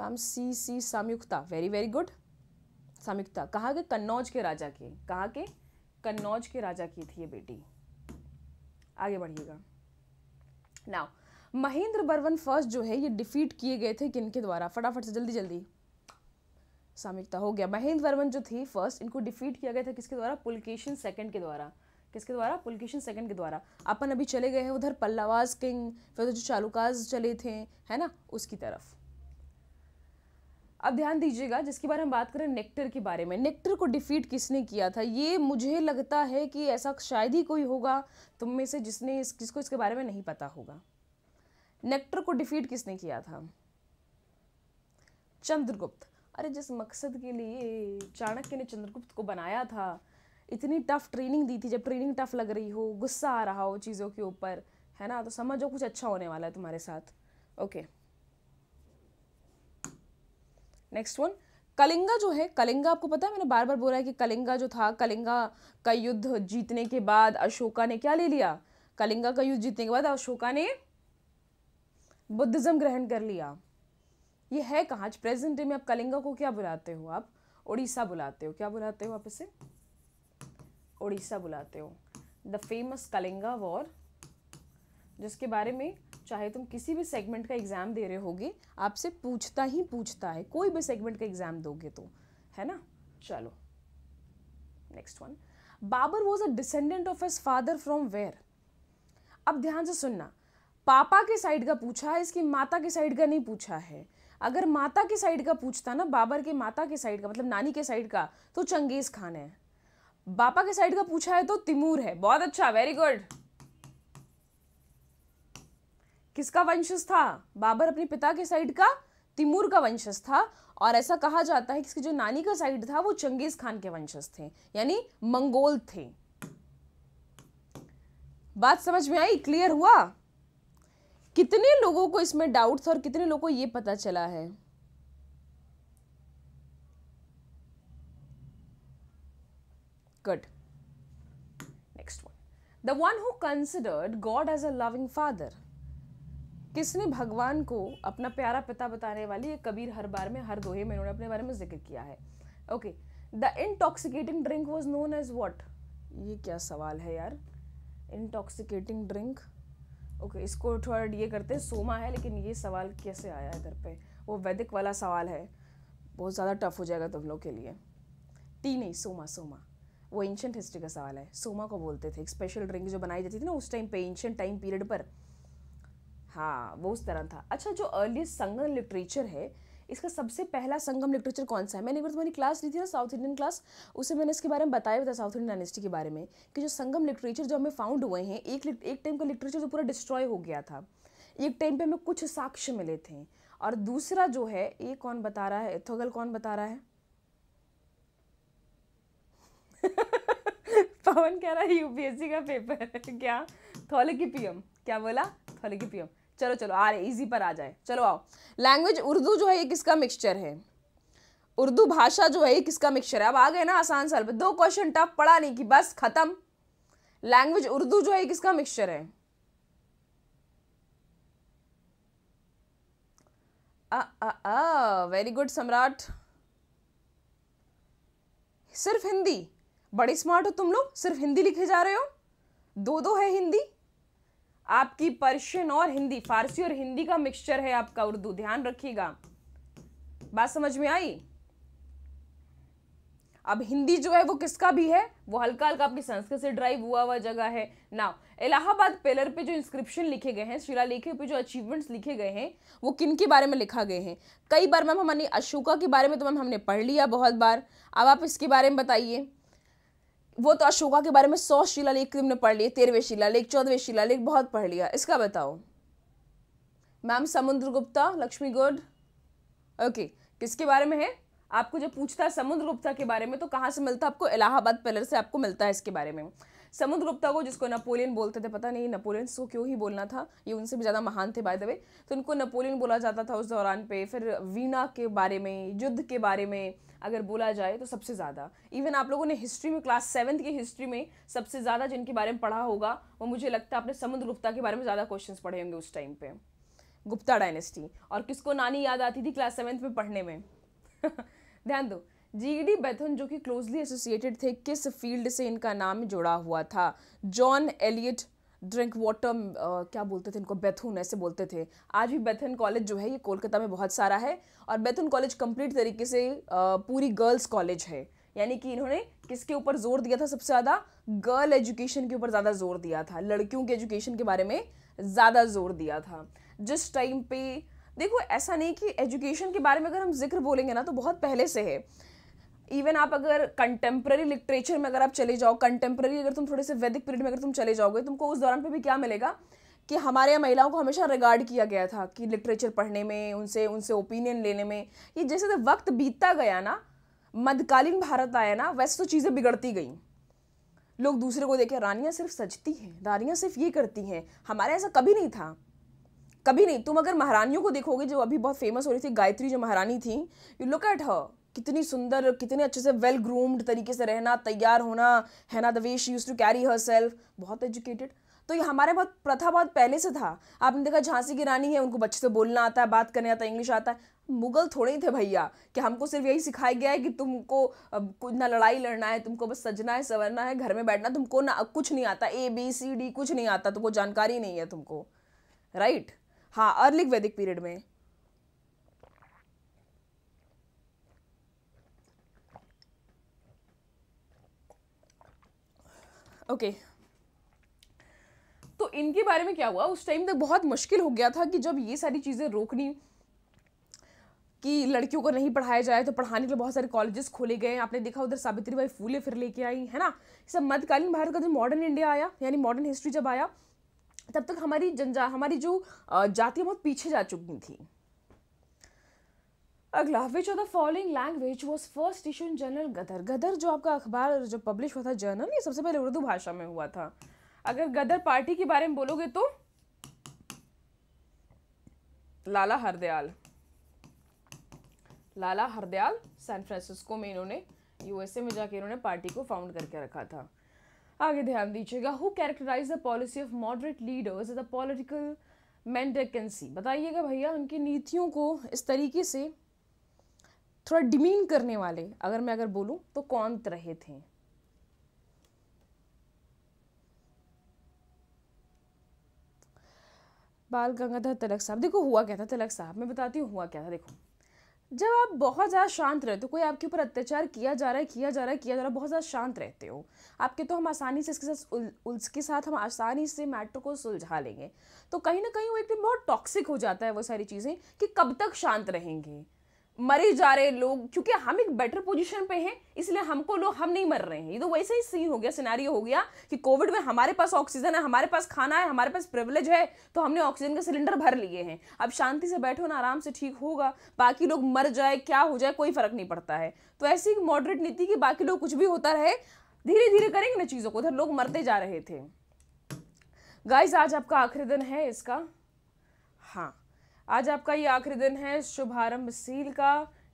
Speaker 1: ma'am C C Samyukta very very good Samyukta कहा के कन्नौज के राजा के कहा के कन्नौज के राजा की थी ये बेटी आगे बढ़िएगा नाउ महेंद्र बर्वन फर्स्ट जो है ये डिफीट किए गए थे किन के द्वारा फटाफट से जल्दी जल्दी सामिकता हो गया महेंद्र बर्वन जो थी फर्स्ट इनको डिफीट किया गया था किसके द्वारा पुलकेशन सेकंड के द्वारा किसके द्वारा पुलकेशन सेकंड के द्वारा अपन अभी चले गए हैं उधर पल्लावाज किंग फिर उधर जो चालुकाज चले थे है ना उसकी तरफ अब ध्यान दीजिएगा जिसके बारे में बात करें नेक्टर के बारे में नेक्टर को डिफीट किसने किया था ये मुझे लगता है कि ऐसा शायद ही कोई होगा तुम में से जिसने इस, जिसको इसके बारे में नहीं पता होगा नेक्टर को डिफीट किसने किया था चंद्रगुप्त अरे जिस मकसद के लिए चाणक्य ने चंद्रगुप्त को बनाया था इतनी टफ ट्रेनिंग दी थी जब ट्रेनिंग टफ लग रही हो गुस्सा आ रहा हो चीज़ों के ऊपर है ना तो समझो कुछ अच्छा होने वाला है तुम्हारे साथ ओके नेक्स्ट वन कलिंगा जो है कलिंगा आपको पता है मैंने बार बार बोला है कि कलिंगा जो था कलिंगा का युद्ध जीतने के बाद अशोका ने क्या ले लिया कलिंगा का युद्ध जीतने के बाद अशोका ने बुद्धिज़्म ग्रहण कर लिया ये है कहाँ आज प्रेजेंट डे में आप कलिंगा को क्या बुलाते हो आप उड़ीसा बुलाते हो क्या बुलाते हो आप इसे उड़ीसा बुलाते हो द फेमस कलिंगा वॉर जिसके बारे में चाहे तुम किसी भी सेगमेंट का एग्ज़ाम दे रहे होगे आपसे पूछता ही पूछता है कोई भी सेगमेंट का एग्ज़ाम दोगे तो है ना चलो next one Babur was a descendant of his father from where अब ध्यान से सुनना पापा के साइड का पूछा है इसकी माता के साइड का नहीं पूछा है अगर माता के साइड का पूछता ना बाबर के माता के साइड का मतलब नानी के साइड का तो चंगेज खान है बापा के साइड का पूछा है तो तिमूर है बहुत अच्छा वेरी गुड किसका वंशज था बाबर अपने पिता के साइड का तिमूर का वंशज था और ऐसा कहा जाता है कि इसकी जो नानी का साइड था वो चंगेज खान के वंशज थे यानी मंगोल थे बात समझ में आई क्लियर हुआ कितने लोगों को इसमें डाउट था और कितने लोगों को ये पता चला है good next one the one who considered God as a loving father किसने भगवान को अपना प्यारा पिता बताने वाली ये कबीर हर बार में हर दोहे में उन्होंने अपने बारे में जिक्र किया है okay the intoxicating drink was known as what ये क्या सवाल है यार इंटॉक्सिकेटिंग ड्रिंक ओके इसको थोड़ा ये करते हैं सोमा है लेकिन ये सवाल कैसे आया इधर पे वो वैदिक वाला सवाल है बहुत ज़्यादा टफ हो जाएगा तुम लोग के लिए टी नहीं सोमा सोमा वो एंशंट हिस्ट्री का सवाल है सोमा को बोलते थे एक स्पेशल ड्रिंक जो बनाई जाती थी ना उस टाइम पे एंशंट टाइम पीरियड पर हाँ वो उस तरह था अच्छा जो अर्लीस्ट संगन लिटरेचर है इसका सबसे पहला संगम लिटरेचर कौन सा है मैंने एक बार तुम्हारी क्लास ली थी ना साउथ इंडियन क्लास उसे मैंने इसके बारे में बताया था साउथ इंडियन डायनेस्टी के बारे में कि जो संगम लिटरेचर जो हमें फाउंड हुए हैं एक एक टाइम का लिटरेचर जो पूरा डिस्ट्रॉय हो गया था एक टाइम पर हमें कुछ साक्ष्य मिले थे और दूसरा जो है ये कौन बता रहा है एथोगल कौन बता रहा है *laughs* पवन कह रहा है यूपीएससी का पेपर *laughs* क्या थोले की पीएम क्या बोला थोले की पीएम चलो चलो आ रहे इजी पर आ जाए चलो आओ लैंग्वेज उर्दू जो है ये किसका मिक्सचर है उर्दू भाषा जो है ये किसका मिक्सचर है अब आ गए ना आसान साल पर दो क्वेश्चन टफ पढ़ा नहीं कि बस खत्म लैंग्वेज उर्दू जो है ये किसका मिक्सचर है वेरी गुड सम्राट सिर्फ हिंदी बड़ी स्मार्ट हो तुम लोग सिर्फ हिंदी लिखे जा रहे हो दो दो है हिंदी आपकी पर्शियन और हिंदी फारसी और हिंदी का मिक्सचर है आपका उर्दू ध्यान रखिएगा बात समझ में आई अब हिंदी जो है वो किसका भी है वो हल्का हल्का आपकी संस्कृत से ड्राइव हुआ हुआ जगह है ना इलाहाबाद पिलर पे जो इंस्क्रिप्शन लिखे गए हैं शिलालेखे पे जो अचीवमेंट्स लिखे गए हैं वो किन के बारे में लिखा गए हैं कई बार मैम हमने अशोका के बारे में तो मैम हमने पढ़ लिया बहुत बार अब आप इसके बारे में बताइए वो तो अशोका के बारे में सौ शिला लेख तुमने पढ़ लिए तेरहवें शिला लेख चौदहवें शिला लेख बहुत पढ़ लिया इसका बताओ मैम समुद्र गुप्ता लक्ष्मी गुड ओके किसके बारे में है आपको जब पूछता है समुद्र गुप्ता के बारे में तो कहाँ से मिलता है आपको इलाहाबाद पैलेस से आपको मिलता है इसके बारे में समुद्र गुप्ता को जिसको नेपोलियन बोलते थे पता नहीं नेपोलियन को क्यों ही बोलना था ये उनसे भी ज़्यादा महान थे बाय द वे तो उनको नेपोलियन बोला जाता था उस दौरान पे फिर वीणा के बारे में युद्ध के बारे में अगर बोला जाए तो सबसे ज़्यादा इवन आप लोगों ने हिस्ट्री में क्लास सेवन्थ की हिस्ट्री में सबसे ज़्यादा जिनके बारे में पढ़ा होगा वो मुझे लगता है आपने समुद्र गुप्ता के बारे में ज़्यादा क्वेश्चन पढ़े होंगे उस टाइम पर गुप्ता डायनेस्टी और किसको नानी याद आती थी क्लास सेवन्थ में पढ़ने में *laughs* ध्यान दो जीडी बेथन जो कि क्लोजली एसोसिएटेड थे किस फील्ड से इनका नाम जुड़ा हुआ था जॉन एलियट ड्रिंक वाटर क्या बोलते थे इनको बैथून ऐसे बोलते थे आज भी बैथन कॉलेज जो है ये कोलकाता में बहुत सारा है और बैथन कॉलेज कंप्लीट तरीके से आ, पूरी गर्ल्स कॉलेज है यानी कि इन्होंने किसके ऊपर जोर दिया था सबसे ज़्यादा गर्ल एजुकेशन के ऊपर ज़्यादा जोर दिया था लड़कियों के एजुकेशन के बारे में ज़्यादा जोर दिया था जिस टाइम पे देखो ऐसा नहीं कि एजुकेशन के बारे में अगर हम जिक्र बोलेंगे ना तो बहुत पहले से है इवन आप अगर कंटेम्प्रेरी लिटरेचर में अगर आप चले जाओ कंटेम्प्रेरी अगर तुम थोड़े से वैदिक पीरियड में अगर तुम चले जाओगे तुमको उस दौरान पे भी क्या मिलेगा कि हमारे यहाँ महिलाओं को हमेशा रिगार्ड किया गया था कि लिटरेचर पढ़ने में उनसे उनसे ओपिनियन लेने में ये जैसे जैसे वक्त बीतता गया ना मध्यकालीन भारत आया ना वैसे तो चीज़ें बिगड़ती गई लोग दूसरे को देखे रानियाँ सिर्फ सजती हैं रानियाँ सिर्फ ये करती हैं हमारे ऐसा कभी नहीं था कभी नहीं तुम अगर महारानियों को देखोगे जो अभी बहुत फेमस हो रही थी गायत्री जो महारानी थी यू लुक एट हर कितनी सुंदर कितने अच्छे से वेल ग्रूम्ड तरीके से रहना तैयार होना है ना the way she use to carry herself बहुत एजुकेटेड तो ये हमारे बहुत प्रथा बहुत पहले से था आपने देखा झांसी की रानी है उनको बच्चे से बोलना आता है बात करने आता है इंग्लिश आता है मुगल थोड़े ही थे भैया कि हमको सिर्फ यही सिखाया गया है कि तुमको ना लड़ाई लड़ना है तुमको बस सजना है संवरना है घर में बैठना तुमको ना कुछ नहीं आता ए बी सी डी कुछ नहीं आता तुमको जानकारी नहीं है तुमको राइट हाँ अर्लिक वैदिक पीरियड में ओके तो इनके बारे में क्या हुआ उस टाइम तक बहुत मुश्किल हो गया था कि जब ये सारी चीज़ें रोकनी कि लड़कियों को नहीं पढ़ाया जाए तो पढ़ाने के लिए बहुत सारे कॉलेजेस खोले गए आपने देखा उधर सावित्री बाई फूले फिर लेके आई है ना सब मध्यकालीन भारत का जो मॉडर्न इंडिया आया यानी मॉडर्न हिस्ट्री जब आया तब तक हमारी जनजा हमारी जो जातियाँ बहुत पीछे जा चुकी थी अगला which of the following language was first issue in journal Ghadar Ghadar जो आपका अखबार जो पब्लिश हुआ था जर्नल ये सबसे पहले उर्दू भाषा में हुआ था अगर गदर पार्टी के बारे में बोलोगे तो लाला हरदयाल लाला हरदयाल सैन फ्रांसिस्को में इन्होंने यूएसए में जाकर इन्होंने पार्टी को फाउंड करके रखा था आगे ध्यान दीजिएगा who characterize the policy of moderate leaders the political mendicancy बताइएगा भैया उनकी नीतियों को इस तरीके से थोड़ा डिमीन करने वाले अगर मैं अगर बोलूँ तो कौंत रहे थे बाल गंगाधर तिलक साहब देखो हुआ क्या था तिलक साहब मैं बताती हूँ हुआ क्या था देखो जब आप बहुत ज़्यादा शांत रहते हो कोई आपके ऊपर अत्याचार किया जा रहा है किया जा रहा है किया जा रहा है बहुत ज़्यादा शांत रहते हो आपके तो हम आसानी से इसके साथ उल, उसके साथ हम आसानी से मैटर को सुलझा लेंगे तो कहीं ना कहीं वो एक दिन बहुत टॉक्सिक हो जाता है वो सारी चीज़ें कि कब तक शांत रहेंगे मरे जा रहे लोग क्योंकि हम एक बेटर पोजीशन पे हैं इसलिए हमको लोग हम नहीं मर रहे हैं ये तो वैसे ही सीन हो गया सिनारियो हो गया कि कोविड में हमारे पास ऑक्सीजन है हमारे पास खाना है हमारे पास प्रिविलेज है तो हमने ऑक्सीजन के सिलेंडर भर लिए हैं अब शांति से बैठो ना आराम से ठीक होगा बाकी लोग मर जाए क्या हो जाए कोई फर्क नहीं पड़ता है तो ऐसी मॉडरेट नीति की बाकी लोग कुछ भी होता रहे धीरे धीरे करेंगे ना चीज़ों को उधर लोग मरते जा रहे थे गाइज आज आपका आखिरी दिन है इसका हाँ आज आपका ये आखिरी दिन है शुभारंभ सील का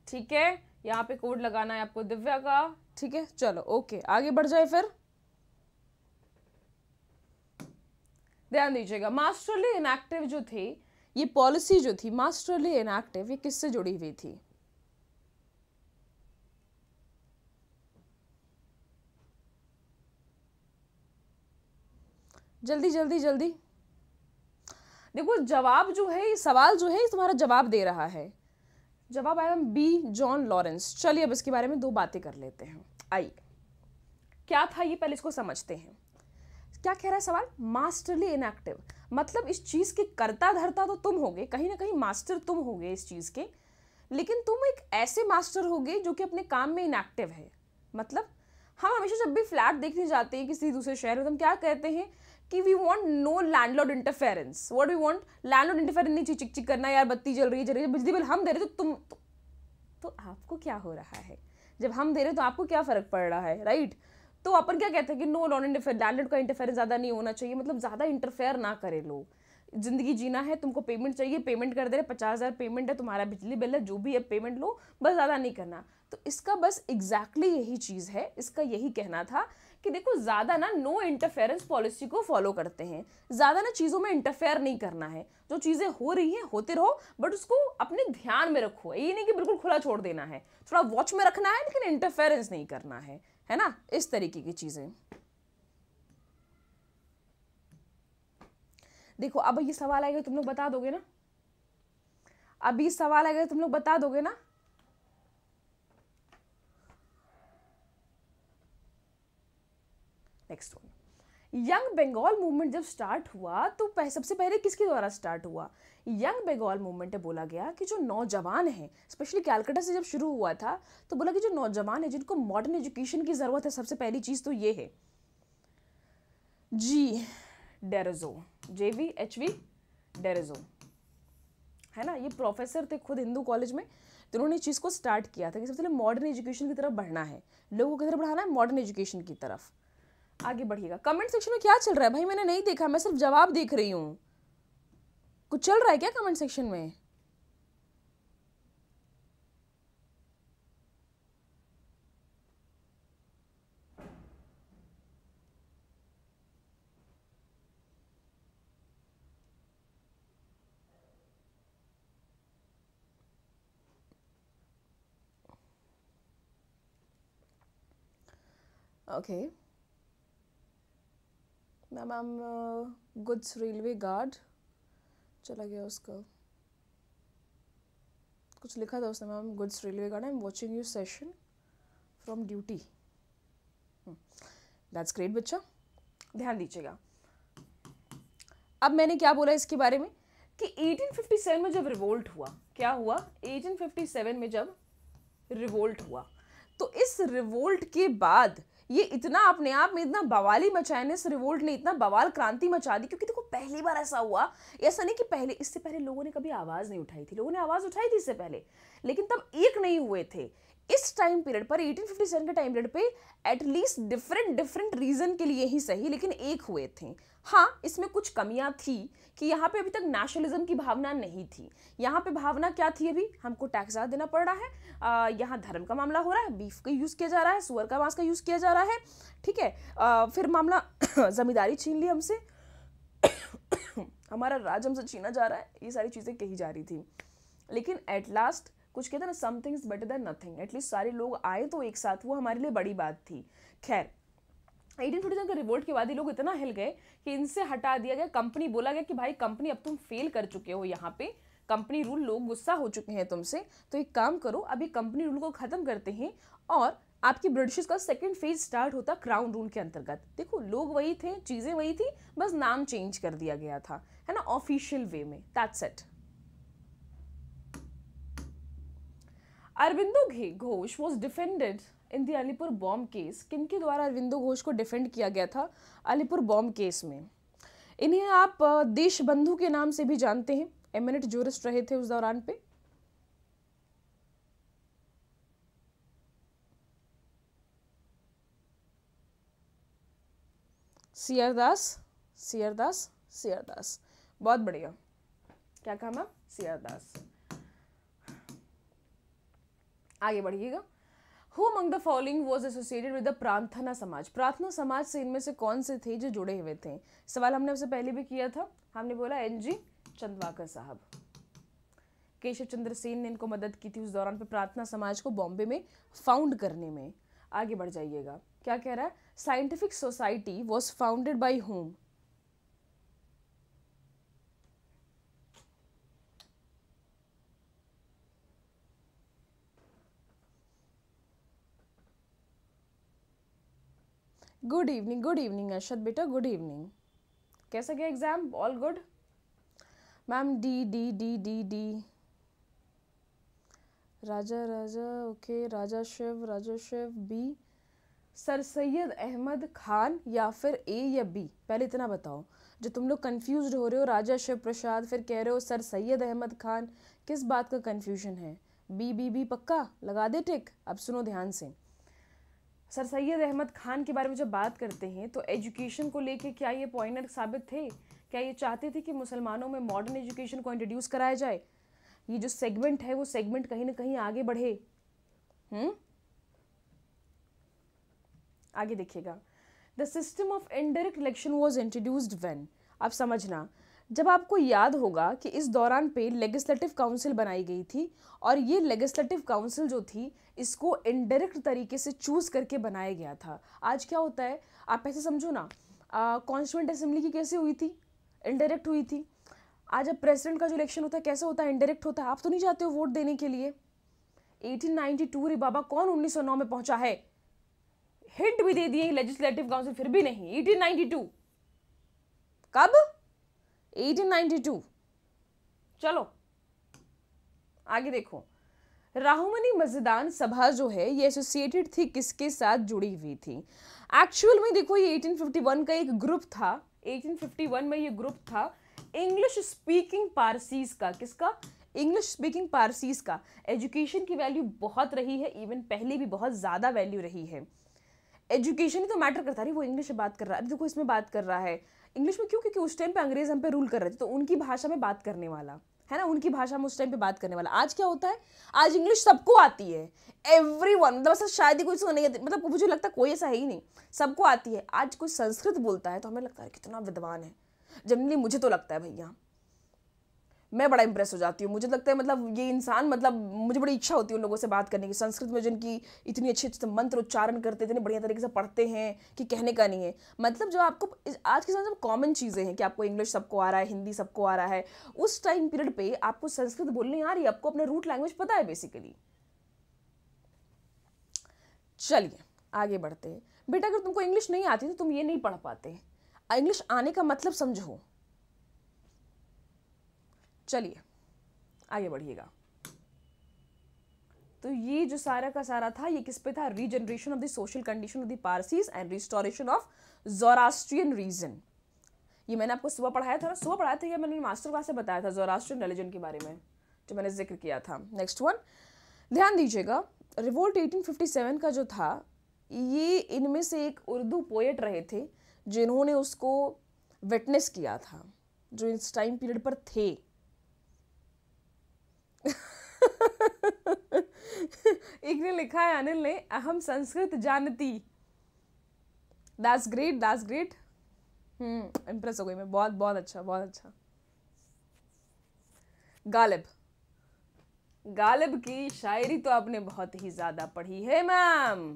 Speaker 1: ठीक है यहाँ पे कोड लगाना है आपको दिव्या का ठीक है चलो ओके आगे बढ़ जाए फिर ध्यान दीजिएगा मास्टरली इनएक्टिव जो थी ये पॉलिसी जो थी मास्टरली इनएक्टिव ये किससे जुड़ी हुई थी जल्दी जल्दी जल्दी देखो जवाब जो है सवाल जो है तुम्हारा जवाब दे रहा है जवाब आया बी जॉन लॉरेंस चलिए अब इसके बारे में दो बातें कर लेते हैं आइए क्या था ये पहले इसको समझते हैं क्या कह रहा है सवाल मास्टरली इनएक्टिव मतलब इस चीज़ के करता धरता तो तुम होगे कहीं ना कहीं मास्टर तुम होगे इस चीज़ के लेकिन तुम एक ऐसे मास्टर होगे जो कि अपने काम में इनएक्टिव है मतलब हम हमेशा जब भी फ्लैट देखने जाते हैं किसी दूसरे शहर में तो हम क्या कहते हैं कि we want no landlord interference what we want landlord interference नहीं चिक चिक करना यार बत्ती जल रही है जल रही है बिजली बिल हम दे रहे तो तुम तो, तो आपको क्या हो रहा है जब हम दे रहे तो आपको क्या फ़र्क पड़ रहा है राइट तो अपन क्या कहते हैं कि नो लॉन्ड इंटरफेयर लैंडलॉर्ड का इंटरफेरेंस ज़्यादा नहीं होना चाहिए मतलब ज़्यादा इंटरफेयर ना करें लोग ज़िंदगी जीना है तुमको पेमेंट चाहिए पेमेंट कर दे रहे पचास हज़ार पेमेंट है तुम्हारा बिजली बिल है जो भी है पेमेंट लो बस ज़्यादा नहीं करना तो इसका बस एग्जैक्टली exactly यही चीज़ है इसका यही कहना था कि देखो ज़्यादा ना नो इंटरफेरेंस पॉलिसी को फॉलो करते हैं ज़्यादा ना चीज़ों में इंटरफेयर नहीं करना है जो चीज़ें हो रही हैं होते रहो बट उसको अपने ध्यान में रखो ये नहीं कि बिल्कुल खुला छोड़ देना है थोड़ा वॉच में रखना है लेकिन इंटरफेरेंस नहीं करना है है ना इस तरीके की चीज़ें देखो अब ये सवाल आएगा तो तुम लोग बता दोगे ना अब ये सवाल आएगा तो तुम लोग बता दोगे ना next one young Bengal movement जब स्टार्ट हुआ तो पह, सबसे पहले किसके द्वारा स्टार्ट हुआ यंग बंगाल मूवमेंट है बोला गया कि जो नौजवान हैं स्पेशली कैलकटा से जब शुरू हुआ था तो बोला कि जो नौजवान है जिनको मॉडर्न एजुकेशन की ज़रूरत है सबसे पहली चीज़ तो ये है जी Derozio J V H V Derozio है ना ये प्रोफेसर थे खुद हिंदू कॉलेज में तो उन्होंने चीज़ को स्टार्ट किया था कि सबसे पहले मॉडर्न एजुकेशन की तरफ बढ़ना है लोगों की तरफ बढ़ाना है मॉडर्न एजुकेशन की तरफ आगे बढ़िएगा कमेंट सेक्शन में क्या चल रहा है भाई मैंने नहीं देखा मैं सिर्फ जवाब देख रही हूँ कुछ चल रहा है क्या कमेंट सेक्शन में Okay. Ma'am I am goods railway guard चला गया उसका कुछ लिखा था उसने ma'am goods railway guard I am watching you session from duty that's great बच्चा ध्यान दीजिएगा अब मैंने क्या बोला इसके बारे में कि 1857 में जब रिवोल्ट हुआ क्या हुआ 1857 में जब रिवोल्ट हुआ तो इस रिवोल्ट के बाद ये इतना अपने आप में इतना बवाली मचाया ने इस रिवोल्ट ने इतना बवाल क्रांति मचा दी क्योंकि देखो पहली बार ऐसा हुआ ऐसा नहीं कि पहले इससे पहले लोगों ने कभी आवाज़ नहीं उठाई थी लोगों ने आवाज़ उठाई थी इससे पहले लेकिन तब एक नहीं हुए थे इस टाइम पीरियड पर 1857 के टाइम पीरियड पे एटलीस्ट डिफरेंट डिफरेंट रीज़न के लिए ही सही लेकिन एक हुए थे हाँ इसमें कुछ कमियाँ थी कि यहाँ पे अभी तक नेशनलिज्म की भावना नहीं थी यहाँ पे भावना क्या थी अभी हमको टैक्स ज़्यादा देना पड़ रहा है यहाँ धर्म का मामला हो रहा है बीफ का यूज़ किया जा रहा है सुअर का मांस का यूज़ किया जा रहा है ठीक है आ, फिर मामला *coughs* ज़मींदारी छीन ली हमसे *coughs* हमारा राज हमसे छीना जा रहा है ये सारी चीज़ें कही जा रही थी लेकिन एट लास्ट कुछ कहते ना something is better than nothing at least सारे लोग आए तो एक साथ वो हमारे लिए बड़ी बात थी खैर एटीन फोर्टी के रिवोल्ट के बाद ही लोग इतना हिल गए कि इनसे हटा दिया गया कंपनी बोला गया कि भाई कंपनी अब तुम फेल कर चुके हो यहाँ पे कंपनी रूल लोग गुस्सा हो चुके हैं तुमसे तो एक काम करो अभी कंपनी रूल को ख़त्म करते हैं और आपकी ब्रिटिश का सेकेंड फेज स्टार्ट होता क्राउन रूल के अंतर्गत देखो लोग वही थे चीज़ें वही थी बस नाम चेंज कर दिया गया था है ना ऑफिशियल वे में that's set Aurobindo Ghosh was defended in the Alipore bomb case किनके द्वारा अरविंदो घोष को डिफेंड किया गया था अलीपुर बॉम्ब केस में इन्हें आप देशबंधु के नाम से भी जानते हैं एमिनेट जूरिस्ट रहे थे उस दौरान पे सियरदास सियरदास सियरदास बहुत बढ़िया क्या कहा मैम सियरदास आगे बढ़िएगा who among the following was associated with the Prarthana Samaj प्रार्थना समाज से इनमें से कौन से थे जो जुड़े हुए थे सवाल हमने उससे पहले भी किया था हमने बोला एन जी चंदवाकर साहब केशव चंद्र सेन ने इनको मदद की थी उस दौरान पर प्रार्थना समाज को बॉम्बे में फाउंड करने में आगे बढ़ जाइएगा क्या कह रहा है scientific society was founded by whom good evening good evening Arshad बेटा गुड इवनिंग कैसा गया exam all good ma'am D D D D D Raja Raja okay Raja Shiv Raja Shiv B sir Syed Ahmad Khan या फिर ए या बी पहले इतना बताओ जो तुम लोग कंफ्यूज हो रहे हो राजा शिव प्रसाद फिर कह रहे हो सर सैयद अहमद खान किस बात का कन्फ्यूजन है बी बी बी पक्का लगा दे टिक अब सुनो ध्यान से सर सैयद अहमद खान के बारे में जब बात करते हैं तो एजुकेशन को लेके क्या ये पॉइंटर साबित थे क्या ये चाहते थे कि मुसलमानों में मॉडर्न एजुकेशन को इंट्रोड्यूस कराया जाए ये जो सेगमेंट है वो सेगमेंट कहीं ना कहीं आगे बढ़े हम्म आगे देखिएगा the system of indirect election was introduced when अब समझना जब आपको याद होगा कि इस दौरान पे लेगिस्लेटिव काउंसिल बनाई गई थी और ये लेगिस्लेटिव काउंसिल जो थी इसको इनडायरेक्ट तरीके से चूज़ करके बनाया गया था आज क्या होता है आप ऐसे समझो ना कॉन्स्टिट्यूंट असेंबली की कैसे हुई थी इनडायरेक्ट हुई थी आज अब प्रेसिडेंट का जो इलेक्शन होता है कैसे होता है इनडायरेक्ट होता है आप तो नहीं जाते हो वोट देने के लिए 1892 रे बाबा कौन 1909 में पहुंचा है हिंट भी दे दिए लेजिस्लेटिव काउंसिल फिर भी नहीं 1892 कब 1892 चलो आगे देखो राहुमनी मजदान सभा जो है ये एसोसिएटेड थी किसके साथ जुड़ी हुई थी एक्चुअल में देखो ये 1851 का एक ग्रुप था 1851 में ये ग्रुप था इंग्लिश स्पीकिंग पारसीज का किसका इंग्लिश स्पीकिंग पारसीज का एजुकेशन की वैल्यू बहुत रही है इवन पहले भी बहुत ज़्यादा वैल्यू रही है एजुकेशन ही तो मैटर करता रही वो इंग्लिश में बात कर रहा है देखो इसमें बात कर रहा है इंग्लिश में क्यों क्योंकि उस टाइम पे अंग्रेज हम पे रूल कर रहे थे तो उनकी भाषा में बात करने वाला है ना उनकी भाषा में उस टाइम पे बात करने वाला आज क्या होता है आज इंग्लिश सबको आती है एवरी वन मतलब ऐसा शायद ही कोई इसको नहीं आती मतलब मुझे लगता है कोई ऐसा है ही नहीं सबको आती है आज कोई संस्कृत बोलता है तो हमें लगता है कितना विद्वान है जनरली मुझे तो लगता है भैया मैं बड़ा इंप्रेस हो जाती हूँ मुझे लगता है मतलब ये इंसान मतलब मुझे बड़ी इच्छा होती है उन लोगों से बात करने की संस्कृत में जिनकी इतनी अच्छे अच्छे मंत्र उच्चारण करते इतने बढ़िया तरीके से पढ़ते हैं कि कहने का नहीं है मतलब जो आपको आज के समय जब कॉमन चीज़ें हैं कि आपको इंग्लिश सबको आ रहा है हिंदी सबको आ रहा है उस टाइम पीरियड पर आपको संस्कृत बोलनी आ रही है आपको अपने रूट लैंग्वेज पता है बेसिकली चलिए आगे बढ़ते हैं बेटा अगर तुमको इंग्लिश नहीं आती तो तुम ये नहीं पढ़ पाते इंग्लिश आने का मतलब समझो चलिए आगे बढ़िएगा तो ये जो सारा का सारा था ये किस पे था regeneration of the social condition of the Parsis and restoration of Zoroastrian religion ये मैंने आपको सुबह पढ़ाया था ना सुबह पढ़ाया था ये मैंने मास्टर क्लास से बताया था जोरास्ट्रियन रिलीजन के बारे में जो मैंने जिक्र किया था नेक्स्ट वन ध्यान दीजिएगा रिवोल्ट एटीन का जो था ये इनमें से एक उर्दू पोएट रहे थे जिन्होंने उसको विटनेस किया था जो इस टाइम पीरियड पर थे एक ने लिखा है अनिल ने अहम संस्कृत जानती that's great that's great hmm impress हो गई मैं बहुत बहुत अच्छा बहुत अच्छा गालिब गालिब की शायरी तो आपने बहुत ही ज़्यादा पढ़ी है मैम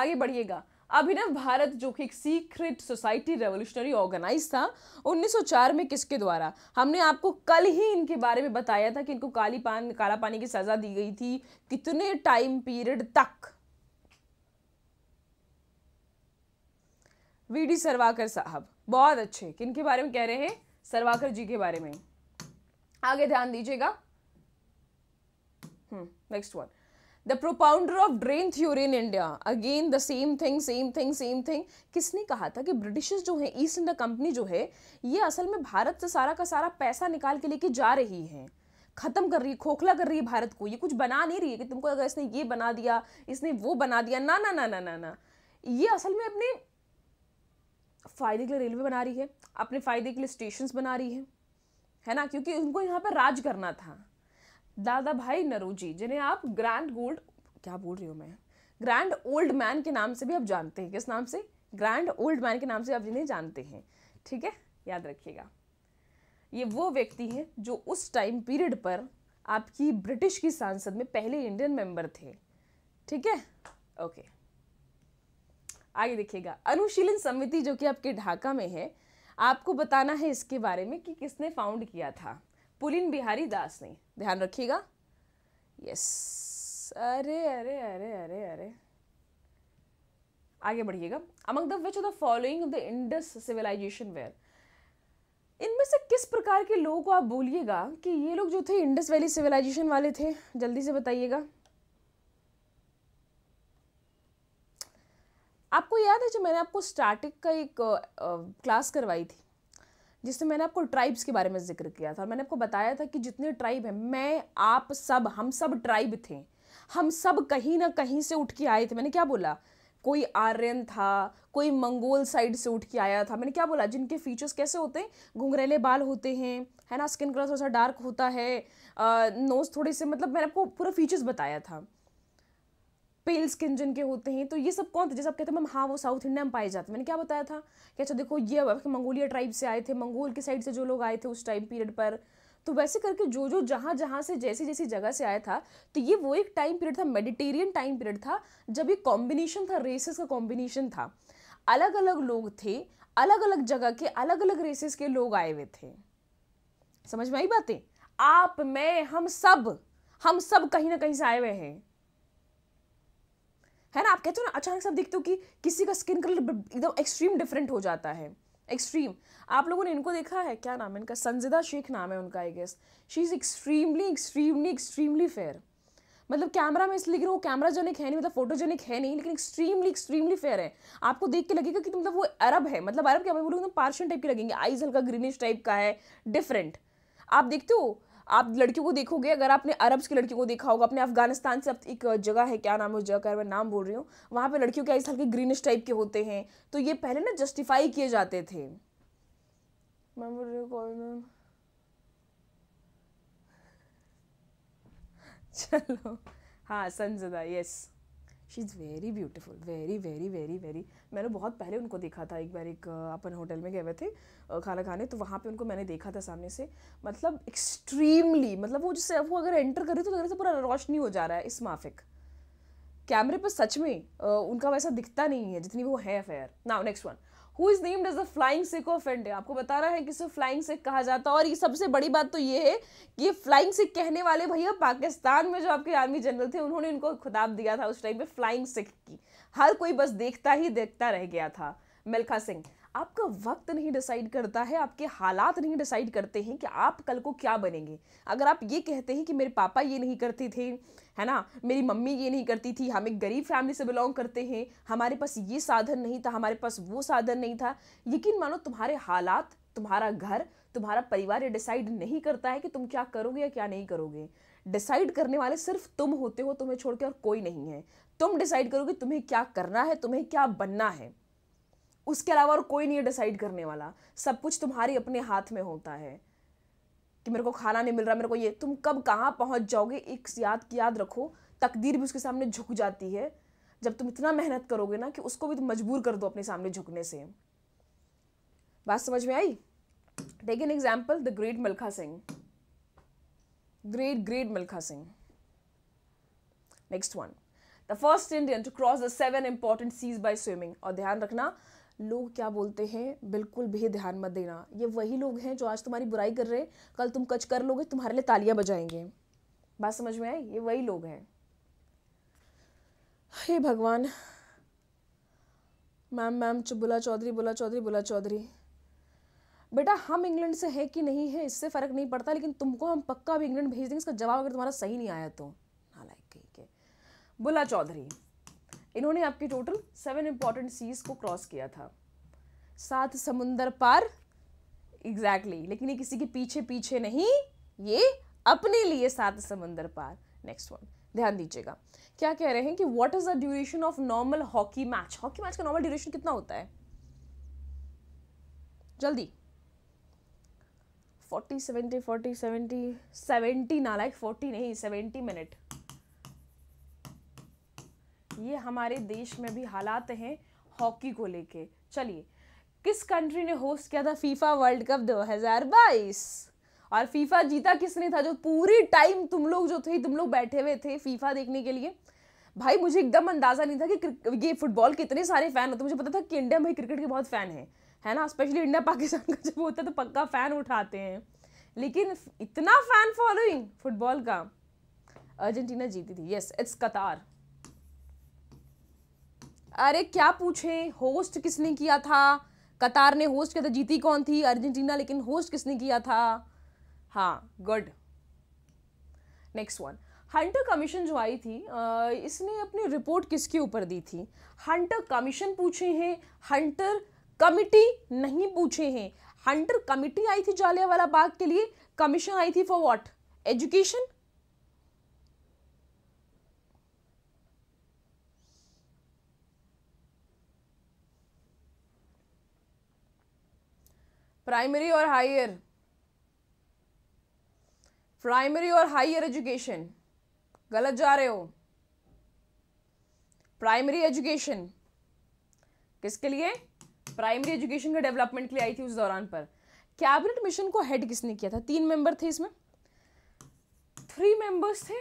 Speaker 1: आगे बढ़िएगा अभिनव भारत जो कि एक सीक्रेट सोसाइटी रेवोल्यूशनरी ऑर्गेनाइज था 1904 में किसके द्वारा हमने आपको कल ही इनके बारे में बताया था कि इनको काली पान काला पानी की सज़ा दी गई थी कितने टाइम पीरियड तक वी डी सरवाकर साहब बहुत अच्छे किन के बारे में कह रहे हैं सरवाकर जी के बारे में आगे ध्यान दीजिएगा next hmm, one the propounder of drain theory in India again the same thing same thing same thing किसने कहा था कि ब्रिटिशर्स जो है ईस्ट इंडिया कंपनी जो है ये असल में भारत से सारा का सारा पैसा निकाल के लेके जा रही है खत्म कर रही है खोखला कर रही है भारत को ये कुछ बना नहीं रही है कि तुमको अगर इसने ये बना दिया इसने वो बना दिया ना ना ना ना ना ना ये असल में अपने फ़ायदे के लिए रेलवे बना रही है अपने फ़ायदे के लिए स्टेशन बना रही है है ना क्योंकि उनको यहाँ पर राज करना था दादा भाई नरोजी जिन्हें आप ग्रैंड गोल्ड क्या बोल रही हूँ मैं ग्रैंड ओल्ड मैन के नाम से भी आप जानते हैं किस नाम से ग्रैंड ओल्ड मैन के नाम से आप जिन्हें जानते हैं ठीक है याद रखिएगा ये वो व्यक्ति हैं जो उस टाइम पीरियड पर आपकी ब्रिटिश की सांसद में पहले इंडियन मेंबर थे ठीक है ओके आगे देखिएगा अनुशीलन समिति जो कि आपके ढाका में है आपको बताना है इसके बारे में कि किसने फाउंड किया था पुलिन बिहारी दास ने ध्यान रखिएगा यस अरे अरे अरे अरे अरे आगे बढ़िएगा among the which of the following of the Indus civilization where इनमें से किस प्रकार के लोगों को आप बोलिएगा कि ये लोग जो थे इंडस वैली सिविलाइजेशन वाले थे जल्दी से बताइएगा आपको याद है जो मैंने आपको स्टार्टिक का एक क्लास करवाई थी जिसमें मैंने आपको ट्राइब्स के बारे में जिक्र किया था और मैंने आपको बताया था कि जितने ट्राइब हैं मैं आप सब हम सब ट्राइब थे हम सब कहीं ना कहीं से उठ के आए थे मैंने क्या बोला कोई आर्यन था कोई मंगोल साइड से उठ के आया था मैंने क्या बोला जिनके फीचर्स कैसे होते हैं घुंघरेले बाल होते हैं है ना स्किन कलर थोड़ा सा डार्क होता है नोज़ थोड़े से मतलब मैंने आपको पूरा फीचर्स बताया था पेल स्किन जिनके होते हैं तो ये सब कौन थे जैसे आप कहते हैं मैम हाँ वो साउथ इंडिया में पाए जाते हैं मैंने क्या बताया था कि अच्छा देखो ये मंगोलिया ट्राइब से आए थे मंगोल की साइड से जो लोग आए थे उस टाइम पीरियड पर तो वैसे करके जो जो जहाँ जहाँ से जैसी जैसी जगह से आया था तो ये वो एक टाइम पीरियड था मेडिटेरियन टाइम पीरियड था जब ये कॉम्बिनेशन था रेसेस का कॉम्बिनेशन था अलग अलग लोग थे अलग अलग जगह के अलग अलग रेसेस के लोग आए हुए थे समझ में आई बातें आप मैं हम सब हम सब कहीं ना कहीं से आए हुए हैं है ना आप कहते हो ना अचानक से आप देखते हो कि किसी का स्किन कलर एकदम एक्सट्रीम डिफरेंट हो जाता है एक्सट्रीम आप लोगों ने इनको देखा है क्या नाम है इनका संजिदा शेख नाम है उनका I guess she is extremely extremely extremely fair मतलब कैमरा में इसलिए लेकिन वो कैमरा जनिक है नहीं मतलब फोटोजेनिक है नहीं लेकिन एक्सट्रीमली एक्सट्रीमली फेयर है आपको देख के लगेगा कि तो मतलब वो अरब है मतलब अरब क्या बोलूँगा एकदम पार्शन टाइप के लगेंगे आइज हल्का ग्रीनिश टाइप का है डिफरेंट आप देखते हो आप लड़कियों को देखोगे अगर आपने अरब्स की लड़कियों को देखा होगा अपने अफगानिस्तान से अब एक जगह है क्या नाम है उस जगह का मैं नाम बोल रही हूँ वहाँ पर लड़कियों के इस हल्के ग्रीनिश टाइप के होते हैं तो ये पहले ना जस्टिफाई किए जाते थे मैं बोल रही हूँ *laughs* चलो हाँ Sanjeeda yes she is very beautiful very very very very मैंने बहुत पहले उनको देखा था एक बार एक अपन होटल में गए हुए थे खाना खाने तो वहाँ पे उनको मैंने देखा था सामने से मतलब एक्सट्रीमली मतलब वो जैसे वो अगर एंटर करे तो लग रहा था पूरा रोशनी हो जा रहा है इस माफिक कैमरे पर सच में उनका वैसा दिखता नहीं है जितनी वो है fair now next one who is named as a flying Sikh of India आपको बता रहा है कि इसे फ्लाइंग सिख कहा जाता है और ये सबसे बड़ी बात तो ये है कि ये फ्लाइंग सिख कहने वाले भैया पाकिस्तान में जो आपके आर्मी जनरल थे उन्होंने इनको खुदाब दिया था उस टाइम पे फ्लाइंग सिख की हर कोई बस देखता ही देखता रह गया था मिल्खा सिंह आपका वक्त नहीं डिसाइड करता है आपके हालात नहीं डिसाइड करते हैं कि आप कल को क्या बनेंगे अगर आप ये कहते हैं कि मेरे पापा ये नहीं करते थे है ना मेरी मम्मी ये नहीं करती थी हम एक गरीब फैमिली से बिलोंग करते हैं हमारे पास ये साधन नहीं था हमारे पास वो साधन नहीं था यकीन मानो तुम्हारे हालात तुम्हारा घर तुम्हारा परिवार ये डिसाइड नहीं करता है कि तुम क्या करोगे या क्या नहीं करोगे डिसाइड करने वाले सिर्फ तुम होते हो तुम्हें छोड़ के और कोई नहीं है तुम डिसाइड करोगे तुम्हें क्या करना है तुम्हें क्या बनना है उसके अलावा और कोई नहीं है डिसाइड करने वाला सब कुछ तुम्हारे अपने हाथ में होता है कि मेरे को खाना नहीं मिल रहा मेरे को ये तुम कब कहाँ पहुँच जाओगे एक याद की याद रखो तकदीर भी उसके सामने झुक जाती है जब तुम इतना मेहनत करोगे ना कि उसको भी तुम मजबूर कर दो अपने सामने झुकने से बात समझ में आई take an example the great Milkha Singh great great Milkha Singh next one the first Indian to cross the seven important seas by swimming और ध्यान रखना लोग क्या बोलते हैं बिल्कुल भी ध्यान मत देना ये वही लोग हैं जो आज तुम्हारी बुराई कर रहे हैं कल तुम कच कर लोगे तुम्हारे लिए तालियां बजाएंगे बात समझ में आई ये वही लोग हैं हे भगवान मैम मैम बुला चौधरी बुला चौधरी बुला चौधरी बेटा हम इंग्लैंड से है कि नहीं है इससे फ़र्क नहीं पड़ता लेकिन तुमको हम पक्का भी इंग्लैंड भेज देंगे इसका जवाब अगर तुम्हारा सही नहीं आया तो नालायक ठीक है बुला चौधरी इन्होंने आपके टोटल सेवन इंपॉर्टेंट सीज को क्रॉस किया था सात समुंदर पार एग्जैक्टली exactly. लेकिन ये किसी के पीछे पीछे नहीं ये अपने लिए सात समुंदर पार नेक्स्ट वन ध्यान दीजिएगा क्या कह रहे हैं कि what is the duration of normal hockey match hockey match का नॉर्मल ड्यूरेशन कितना होता है जल्दी forty seventy forty seventy seventy ना लाइक फोर्टी नहीं सेवेंटी मिनट ये हमारे देश में भी हालात हैं हॉकी को लेके चलिए किस कंट्री ने होस्ट किया था फीफा वर्ल्ड कप 2022 और फीफा जीता किसने था जो पूरी टाइम तुम लोग जो थे तुम लोग बैठे हुए थे फीफा देखने के लिए भाई मुझे एकदम अंदाजा नहीं था कि ये फुटबॉल के इतने सारे फैन होते मुझे पता था कि इंडिया में क्रिकेट के बहुत फ़ैन है है ना स्पेशली इंडिया पाकिस्तान का जब होता है तो पक्का फ़ैन उठाते हैं लेकिन इतना फ़ैन फॉलोइंग फुटबॉल का अर्जेंटीना जीती थी यस इट्स कतार अरे क्या पूछे होस्ट किसने किया था कतार ने होस्ट किया था जीती कौन थी अर्जेंटीना लेकिन होस्ट किसने किया था हाँ good next one Hunter commission जो आई थी इसने अपनी रिपोर्ट किसके ऊपर दी थी हंटर कमीशन पूछे हैं हंटर कमिटी नहीं पूछे हैं हंटर कमिटी आई थी जालियावाला बाग के लिए कमीशन आई थी फॉर व्हाट एजुकेशन प्राइमरी और हायर प्राइमरी और हायर एजुकेशन गलत जा रहे हो प्राइमरी एजुकेशन किसके लिए प्राइमरी एजुकेशन के डेवलपमेंट के लिए आई थी उस दौरान पर कैबिनेट मिशन को हेड किसने किया था तीन मेंबर थे इसमें थ्री मेंबर्स थे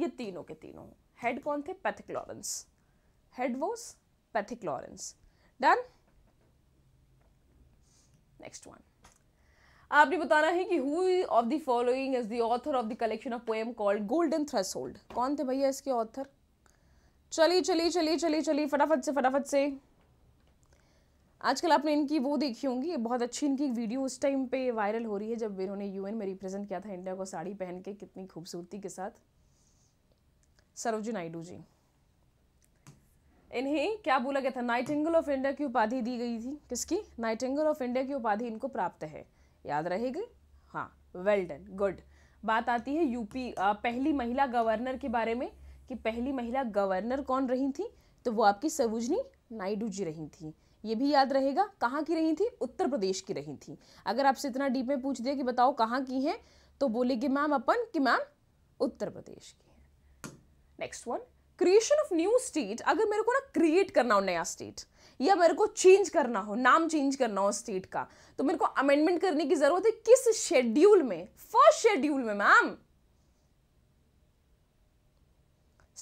Speaker 1: ये तीनों के तीनों हेड कौन थे Pethick Lawrence head was Pethick Lawrence done next one आपने बताना है कि who of the following is the author of the collection of poem called golden threshold कौन थे भैया इसके ऑथर चलिए चलिए चलिए चलिए चलिए फटाफट से फटाफट से आजकल आपने इनकी वो देखी होंगी बहुत अच्छी इनकी वीडियो उस टाइम पे वायरल हो रही है जब इन्होंने यूएन में रिप्रेजेंट किया था इंडिया को साड़ी पहन के कितनी खूबसूरती के साथ सरोजी नायडू जी इन्हें क्या बोला गया था नाइट एंगल ऑफ इंडिया की उपाधि दी गई थी किसकी नाइट एंगल ऑफ इंडिया की उपाधि इनको प्राप्त है याद रहेगी हाँ वेल डन गुड बात आती है यूपी पहली महिला गवर्नर के बारे में कि पहली महिला गवर्नर कौन रही थी तो वो आपकी सरोजनी नायडू जी रही थी ये भी याद रहेगा कहाँ की रही थी उत्तर प्रदेश की रही थी अगर आपसे इतना डीप में पूछ दिया कि बताओ कहाँ की हैं तो बोलेगी मैम अपन कि मैम उत्तर प्रदेश की है next one creation of new state अगर मेरे को ना क्रिएट करना हो नया स्टेट या मेरे को चेंज करना हो नाम चेंज करना हो स्टेट का तो मेरे को अमेंडमेंट करने की जरूरत है किस शेड्यूल में फर्स्ट शेड्यूल में मैम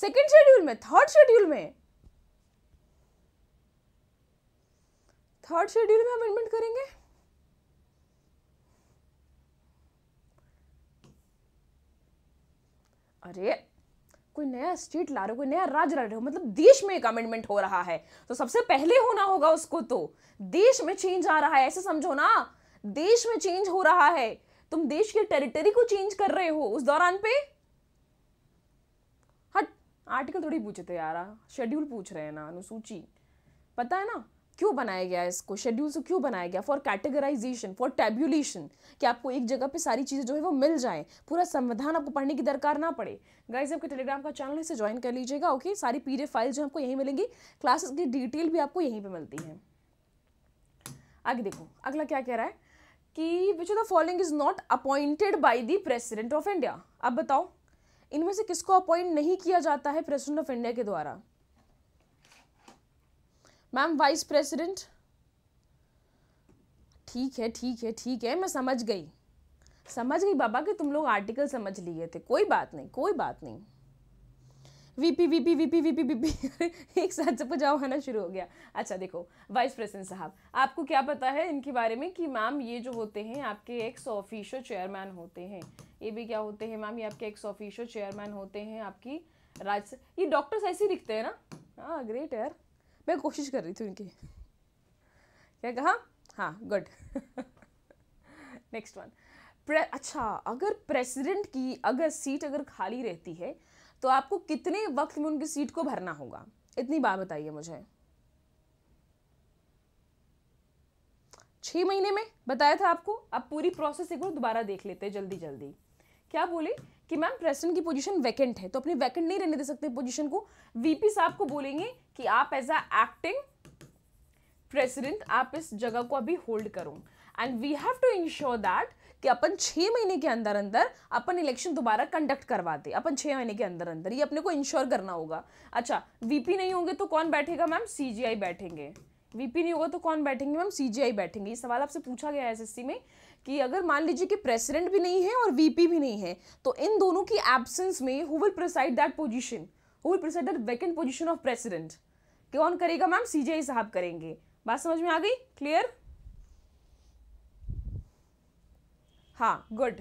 Speaker 1: सेकेंड शेड्यूल में थर्ड शेड्यूल में थर्ड शेड्यूल में अमेंडमेंट करेंगे अरे कोई नया स्टेट ला रहे हो कोई नया राज्य ला रहे हो मतलब देश में एक अमेंडमेंट हो रहा है तो सबसे पहले होना होगा उसको तो देश में चेंज आ रहा है ऐसे समझो ना देश में चेंज हो रहा है तुम देश की टेरिटरी को चेंज कर रहे हो उस दौरान पे हट आर्टिकल थोड़ी पूछे थे यार शेड्यूल पूछ रहे हैं ना अनुसूची पता है ना क्यों बनाया गया है इसको शेड्यूल से तो क्यों बनाया गया फॉर कैटेगराइजेशन फॉर टेब्यूलेशन कि आपको एक जगह पे सारी चीज़ें जो है वो मिल जाए पूरा संविधान आपको पढ़ने की दरकार ना पड़े गाइज आपके टेलीग्राम का चैनल इसे ज्वाइन कर लीजिएगा ओके सारी पीडीएफ फाइल जो आपको यहीं मिलेंगी क्लासेस की डिटेल भी आपको यहीं पर मिलती है आगे देखो अगला क्या कह रहा है कि which of the following is not appointed by the president of India अब बताओ इनमें से किसको अपॉइंट नहीं किया जाता है प्रेसिडेंट ऑफ इंडिया के द्वारा मैम वाइस प्रेसिडेंट ठीक है ठीक है ठीक है मैं समझ गई समझ गई बाबा कि तुम लोग आर्टिकल समझ लिए थे कोई बात नहीं कोई बात नहीं VP VP VP VP VP एक साथ जब जाओ आना शुरू हो गया अच्छा देखो वाइस प्रेसिडेंट साहब आपको क्या पता है इनके बारे में कि मैम ये जो होते हैं आपके एक्स ऑफिशियल चेयरमैन होते हैं ये भी क्या होते हैं मैम ये आपके एक्स ऑफिशियल चेयरमैन होते हैं आपकी राज्य ये डॉक्टर्स ऐसे ही दिखते हैं ना हाँ ग्रेट यार मैं कोशिश कर रही थी उनकी क्या कहा हाँ गुड नेक्स्ट वन अच्छा अगर प्रेसिडेंट की अगर सीट अगर खाली रहती है तो आपको कितने वक्त में उनकी सीट को भरना होगा इतनी बात बताइए मुझे छः महीने में बताया था आपको अब पूरी प्रोसेस एक बार दोबारा देख लेते हैं जल्दी जल्दी क्या बोले कि मैम प्रेसिडेंट की पोजीशन वैकेंट है तो अपनी वैकेंट नहीं रहने दे सकते पोजीशन को वीपी साहब को बोलेंगे कि आप एज अ एक्टिंग प्रेसिडेंट आप इस जगह को अभी होल्ड करो and we have to ensure that कि अपन छः महीने के अंदर अंदर अपन इलेक्शन दोबारा कंडक्ट करवा दे अपन छः महीने के अंदर अंदर ये अपने को इंश्योर करना होगा अच्छा वीपी नहीं होंगे तो कौन बैठेगा मैम सीजीआई बैठेंगे वीपी नहीं होगा तो कौन बैठेंगे मैम सीजीआई बैठेंगे ये सवाल आपसे पूछा गया है एसएससी में कि अगर मान लीजिए कि प्रेसिडेंट भी नहीं है और वीपी भी नहीं है तो इन दोनों की एब्सेंस में who will preside that position who will preside that vacant position of president कौन करेगा मैम सीजे साहब करेंगे बात समझ में आ गई क्लियर हाँ गुड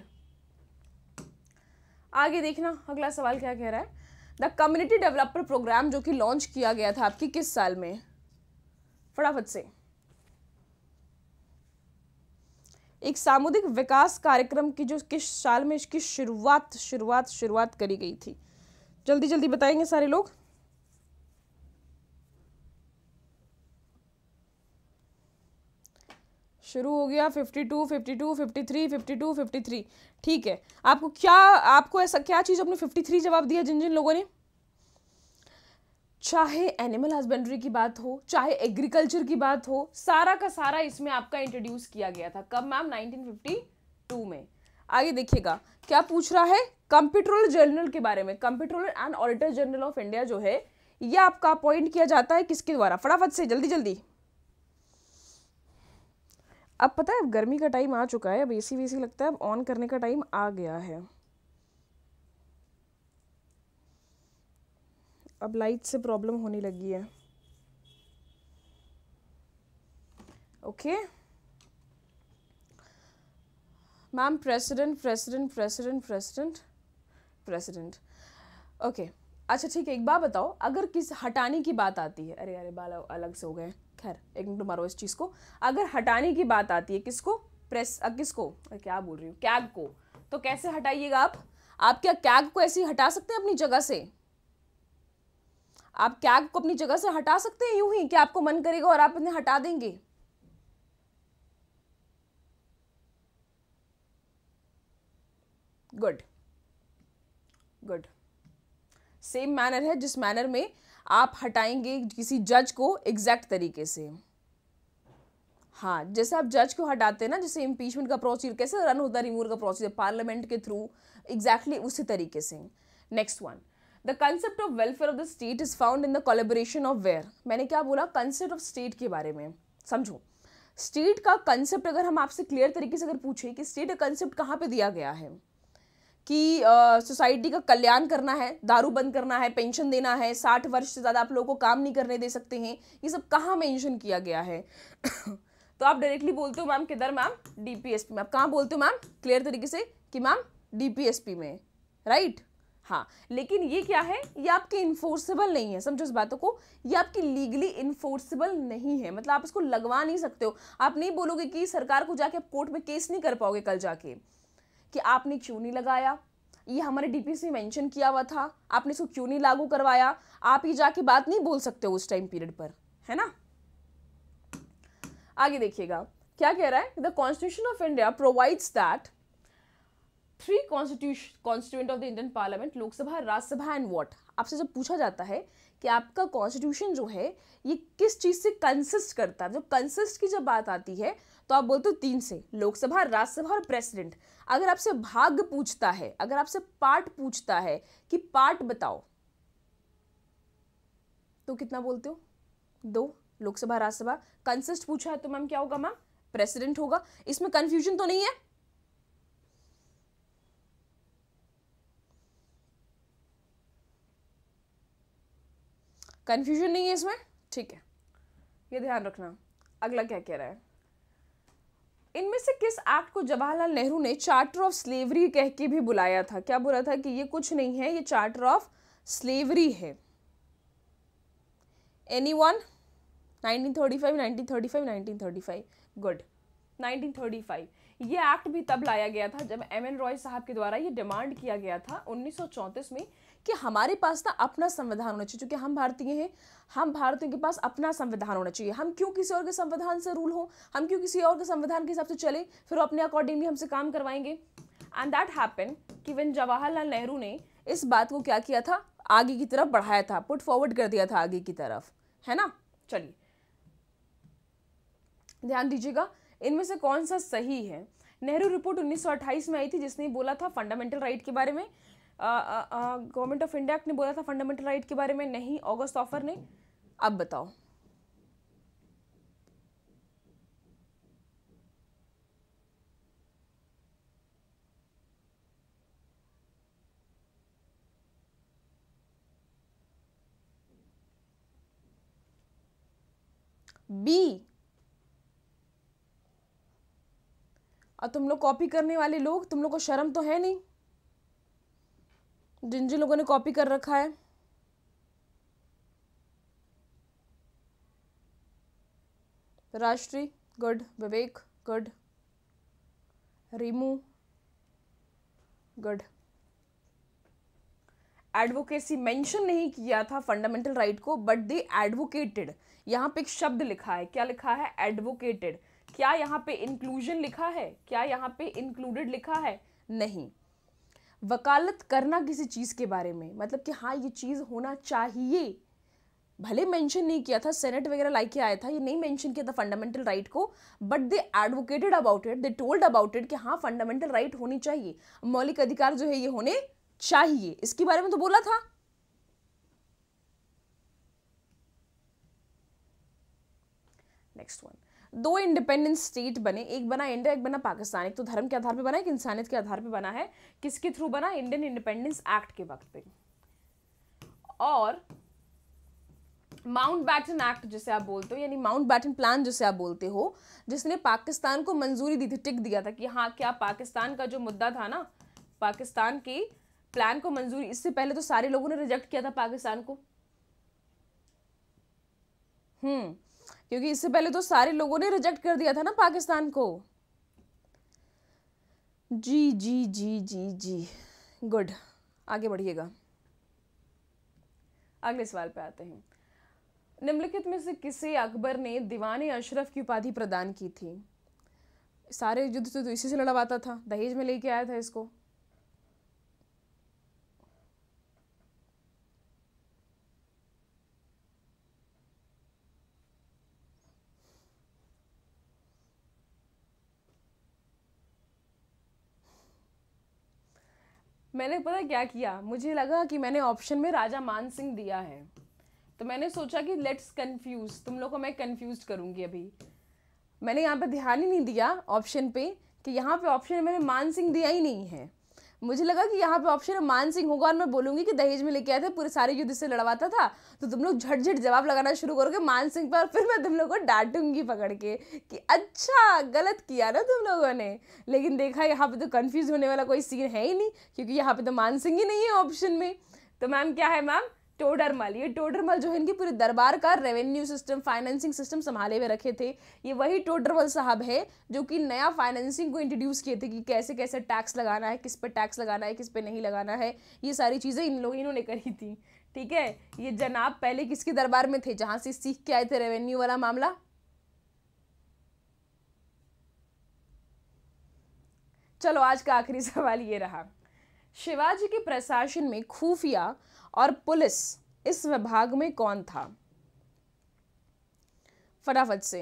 Speaker 1: आगे देखना अगला सवाल क्या कह रहा है द कम्युनिटी डेवलपर प्रोग्राम जो कि लॉन्च किया गया था आपकी किस साल में फटाफट से एक सामुदायिक विकास कार्यक्रम की जो किस साल में इसकी शुरुआत शुरुआत शुरुआत करी गई थी जल्दी जल्दी बताएंगे सारे लोग शुरू हो गया 52, 52, 53, 52, 53 ठीक है आपको क्या आपको ऐसा क्या चीज़ अपने 53 जवाब दिया जिन जिन लोगों ने चाहे एनिमल हस्बेंड्री की बात हो चाहे एग्रीकल्चर की बात हो सारा का सारा इसमें आपका इंट्रोड्यूस किया गया था कब मैम 1952 में आगे देखिएगा क्या पूछ रहा है कंप्यूट्रोल जनरल के बारे में comptroller and auditor general of India जो है ये आपका अपॉइंट किया जाता है किसके द्वारा फटाफट से जल्दी जल्दी अब पता है अब गर्मी का टाइम आ चुका है अब एसी सी लगता है अब ऑन करने का टाइम आ गया है अब लाइट से प्रॉब्लम होने लगी है okay ma'am president president president president president okay अच्छा ठीक है एक बात बताओ अगर किस हटाने की बात आती है अरे अरे बाल अलग से हो गए खैर एक मिनट मारो इस चीज़ को अगर हटाने की बात आती है किसको प्रेस किसको क्या बोल रही हूँ कैग को तो कैसे हटाइएगा आप आप क्या कैग को ऐसे ही हटा सकते हैं अपनी जगह से आप कैग को अपनी जगह से हटा सकते हैं यूं ही कि आपको मन करेगा और आप इन्हें हटा देंगे गुड गुड सेम मैनर है जिस मैनर में आप हटाएंगे किसी जज को एग्जैक्ट तरीके से हाँ जैसे आप जज को हटाते हैं ना जैसे इम्पीचमेंट का प्रोसीजर कैसे रन होता है रिमूवल का प्रोसीजर पार्लियामेंट के थ्रू एग्जैक्टली exactly उसी तरीके से next one the concept of welfare of the state is found in the collaboration of where मैंने क्या बोला कंसेप्ट ऑफ स्टेट के बारे में समझो स्टेट का कंसेप्ट अगर हम आपसे क्लियर तरीके से अगर पूछें कि स्टेट का कंसेप्ट कहाँ पे दिया गया है कि सोसाइटी uh, का कल्याण करना है दारू बंद करना है पेंशन देना है साठ वर्ष से ज़्यादा आप लोगों को काम नहीं करने दे सकते हैं ये सब कहाँ मेंशन किया गया है *coughs* तो आप डायरेक्टली बोलते हो मैम किधर ma'am D P S P में आप कहाँ बोलते हो मैम क्लियर तरीके से कि ma'am D P S P में राइट right? हाँ लेकिन ये क्या है ये आपके इन्फोर्सेबल नहीं है समझो इस बातों को ये आपकी लीगली इन्फोर्सेबल नहीं है मतलब आप इसको लगवा नहीं सकते हो आप नहीं बोलोगे कि सरकार को जाके आप कोर्ट में केस नहीं कर पाओगे कल जाके कि आपने क्यों नहीं लगाया ये हमारे डीपीसी में मेंशन किया हुआ था आपने इसको क्यों नहीं लागू करवाया आप ये जाके बात नहीं बोल सकते उस टाइम पीरियड पर है ना आगे देखिएगा क्या कह रहा है the constitution of India provides that three constitution constituent of the Indian parliament Lok Sabha Rajya Sabha and what आपसे जब पूछा जाता है कि आपका कॉन्स्टिट्यूशन जो है ये किस चीज़ से कंसिस्ट करता है जब कंसिस्ट की जब बात आती है तो आप बोलते हो तीन से लोकसभा राज्यसभा और प्रेसिडेंट अगर आपसे भाग पूछता है अगर आपसे पार्ट पूछता है कि पार्ट बताओ तो कितना बोलते हो दो लोकसभा राज्यसभा कंसिस्ट पूछा है तो मैम क्या होगा मैम प्रेसिडेंट होगा इसमें कंफ्यूजन तो नहीं है कन्फ्यूजन नहीं है इसमें ठीक है ये ध्यान रखना अगला क्या कह रहा है इनमें से किस एक्ट को जवाहरलाल नेहरू ने चार्टर ऑफ स्लेवरी कह के भी बुलाया था क्या बोला था कि ये कुछ नहीं है ये चार्टर ऑफ स्लेवरी है any one nineteen thirty five thirty five nineteen thirty five good nineteen thirty five ये एक्ट भी तब लाया गया था जब एम एन रॉय साहब के द्वारा ये डिमांड किया गया था उन्नीस में कि हमारे पास ना अपना संविधान होना चाहिए क्योंकि हम भारतीय हैं हम भारतीयों के पास अपना संविधान होना चाहिए हम क्यों किसी और के संविधान से रूल हों हम क्यों किसी और के संविधान के हिसाब से चले फिर अपने अकॉर्डिंगली हमसे काम करवाएंगे एंड दैट हैपन कि वन जवाहरलाल नेहरू ने इस बात को क्या किया था आगे की तरफ बढ़ाया था पुट फॉरवर्ड कर दिया था आगे की तरफ है ना चलिए ध्यान दीजिएगा इनमें से कौन सा सही है नेहरू रिपोर्ट 1928 में आई थी जिसने बोला था फंडामेंटल राइट के बारे में गवर्नमेंट ऑफ इंडिया एक्ट ने बोला था फंडामेंटल राइट के बारे में नहीं ऑगस्ट ऑफर ने अब बताओ बी और तुम लोग कॉपी करने वाले लोग तुम लोग को शर्म तो है नहीं जिन जिन लोगों ने कॉपी कर रखा है राष्ट्री good Vivek good Rimu good advocacy mention नहीं किया था फंडामेंटल राइट right को बट दे एडवोकेटेड यहां पे एक शब्द लिखा है क्या लिखा है एडवोकेटेड क्या यहां पे इंक्लूजन लिखा है क्या यहाँ पे इंक्लूडेड लिखा है नहीं वकालत करना किसी चीज़ के बारे में मतलब कि हाँ ये चीज़ होना चाहिए भले मेंशन नहीं किया था सेनेट वगैरह के आया था ये नहीं मेंशन किया था फंडामेंटल राइट को but they advocated about it they told about it कि हाँ फंडामेंटल राइट होनी चाहिए मौलिक अधिकार जो है ये होने चाहिए इसके बारे में तो बोला था नेक्स्ट वन दो इंडिपेंडेंट स्टेट बने एक बना इंडिया एक बना पाकिस्तान एक तो धर्म के आधार पर बना एक इंसानियत के आधार पर बना है किसके थ्रू बना इंडियन इंडिपेंडेंस एक्ट के वक्त पे और माउंट बैटन एक्ट जिसे आप बोलते हो यानी माउंट बैटन प्लान जिसे आप बोलते हो जिसने पाकिस्तान को मंजूरी दी थी टिक दिया था कि हाँ क्या पाकिस्तान का जो मुद्दा था ना पाकिस्तान के प्लान को मंजूरी इससे पहले तो सारे लोगों ने रिजेक्ट किया था पाकिस्तान को हम्म क्योंकि इससे पहले तो सारे लोगों ने रिजेक्ट कर दिया था ना पाकिस्तान को जी जी जी जी जी गुड आगे बढ़िएगा अगले सवाल पे आते हैं निम्नलिखित में से किसे अकबर ने दीवान अशरफ की उपाधि प्रदान की थी सारे युद्ध तो इसी से लड़वाता था दहेज में लेके आया था इसको मैंने पता क्या किया मुझे लगा कि मैंने ऑप्शन में राजा मान सिंह दिया है तो मैंने सोचा कि लेट्स कन्फ्यूज़ तुम लोग को मैं कन्फ्यूज करूँगी अभी मैंने यहाँ पर ध्यान ही नहीं दिया ऑप्शन पे कि यहाँ पे ऑप्शन मैंने मान सिंह दिया ही नहीं है मुझे लगा कि यहाँ पे ऑप्शन मान सिंह होगा और मैं बोलूँगी कि दहेज में लेके आए थे पूरे सारे युद्ध से लड़वाता था तो तुम लोग झटझट जवाब लगाना शुरू करोगे मान सिंह पर फिर मैं तुम लोग को डांटूंगी पकड़ के कि अच्छा गलत किया ना तुम लोगों ने लेकिन देखा यहाँ पे तो कन्फ्यूज़ होने वाला कोई सीन है ही नहीं क्योंकि यहाँ पे तो मान सिंह ही नहीं है ऑप्शन में तो मैम क्या है मैम टोडरमल ये टोडरमल जो है इनके पूरे दरबार का रेवेन्यू सिस्टम फाइनेंसिंग सिस्टम संभाले हुए रखे थे ये वही टोडरमल साहब है जो कि नया फाइनेंसिंग को इंट्रोड्यूस किए थे कि कैसे कैसे टैक्स लगाना है किस पे टैक्स लगाना है किस पे नहीं लगाना है ये सारी चीज़ें इन लोग इन्होंने करी थी ठीक है ये जनाब पहले किसके दरबार में थे जहाँ से सीख के आए थे रेवेन्यू वाला मामला चलो आज का आखिरी सवाल ये रहा शिवाजी के प्रशासन में खुफिया और पुलिस इस विभाग में कौन था फटाफट से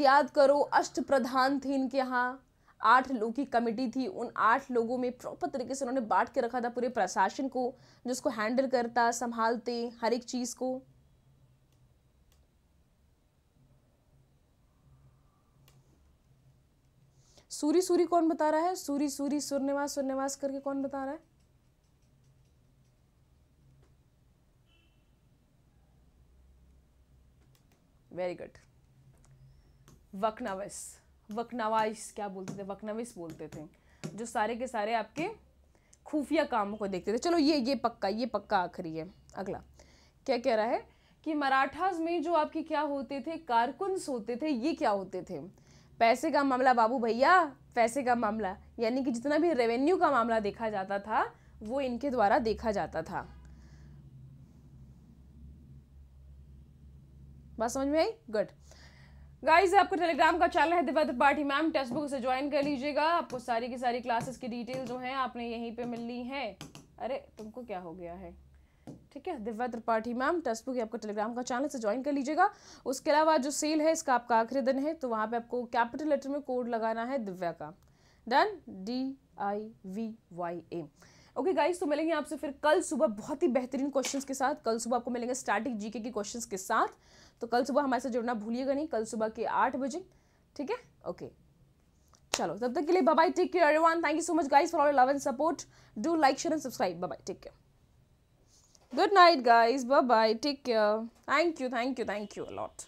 Speaker 1: याद करो अष्ट प्रधान थे इनके यहाँ आठ लोगों की कमेटी थी उन आठ लोगों में प्रॉपर तरीके से उन्होंने बांट के रखा था पूरे प्रशासन को जिसको हैंडल करता संभालते हर एक चीज़ को सूरी सूरी कौन बता रहा है सूरी सूरी सुरनिवास सुरनिवास करके कौन बता रहा है वेरी गुड वकनावस वकनावाइस क्या बोलते थे वकनाविस बोलते थे जो सारे के सारे आपके खुफिया कामों को देखते थे चलो ये ये पक्का ये पक्का आखिरी है अगला क्या कह रहा है कि मराठास में जो आपके क्या होते थे कारकुंस होते थे ये क्या होते थे पैसे का मामला बाबू भैया पैसे का मामला यानी कि जितना भी रेवेन्यू का मामला देखा जाता था वो इनके द्वारा देखा जाता था बात समझ में आई गुड गाइज आपको टेलीग्राम का चैनल है दिवत पार्टी मैम टेक्स्ट बुक से ज्वाइन कर लीजिएगा आपको सारी की सारी क्लासेस की डिटेल जो हैं आपने यहीं पे ली है अरे तुमको क्या हो गया है ठीक है दिव्या त्रिपाठी मैम टेक्सटबुक ये आपका टेलीग्राम का चैनल से ज्वाइन कर लीजिएगा उसके अलावा जो सेल है इसका आपका आखिरी दिन है तो वहाँ पे आपको कैपिटल लेटर में कोड लगाना है दिव्या का done D I V Y A okay guys तो मिलेंगे आपसे फिर कल सुबह बहुत ही बेहतरीन क्वेश्चंस के साथ कल सुबह आपको मिलेंगे स्टैटिक जीके के क्वेश्चंस के साथ तो कल सुबह हमारे साथ जुड़ना भूलिएगा नहीं कल सुबह के आठ बजे ठीक है ओके चलो तब तक के लिए bye bye take care everyone thank you so much guys for all love and support do like share and subscribe bye bye take care Good night guys. Bye bye. Take care. Thank you. Thank you. Thank you a lot.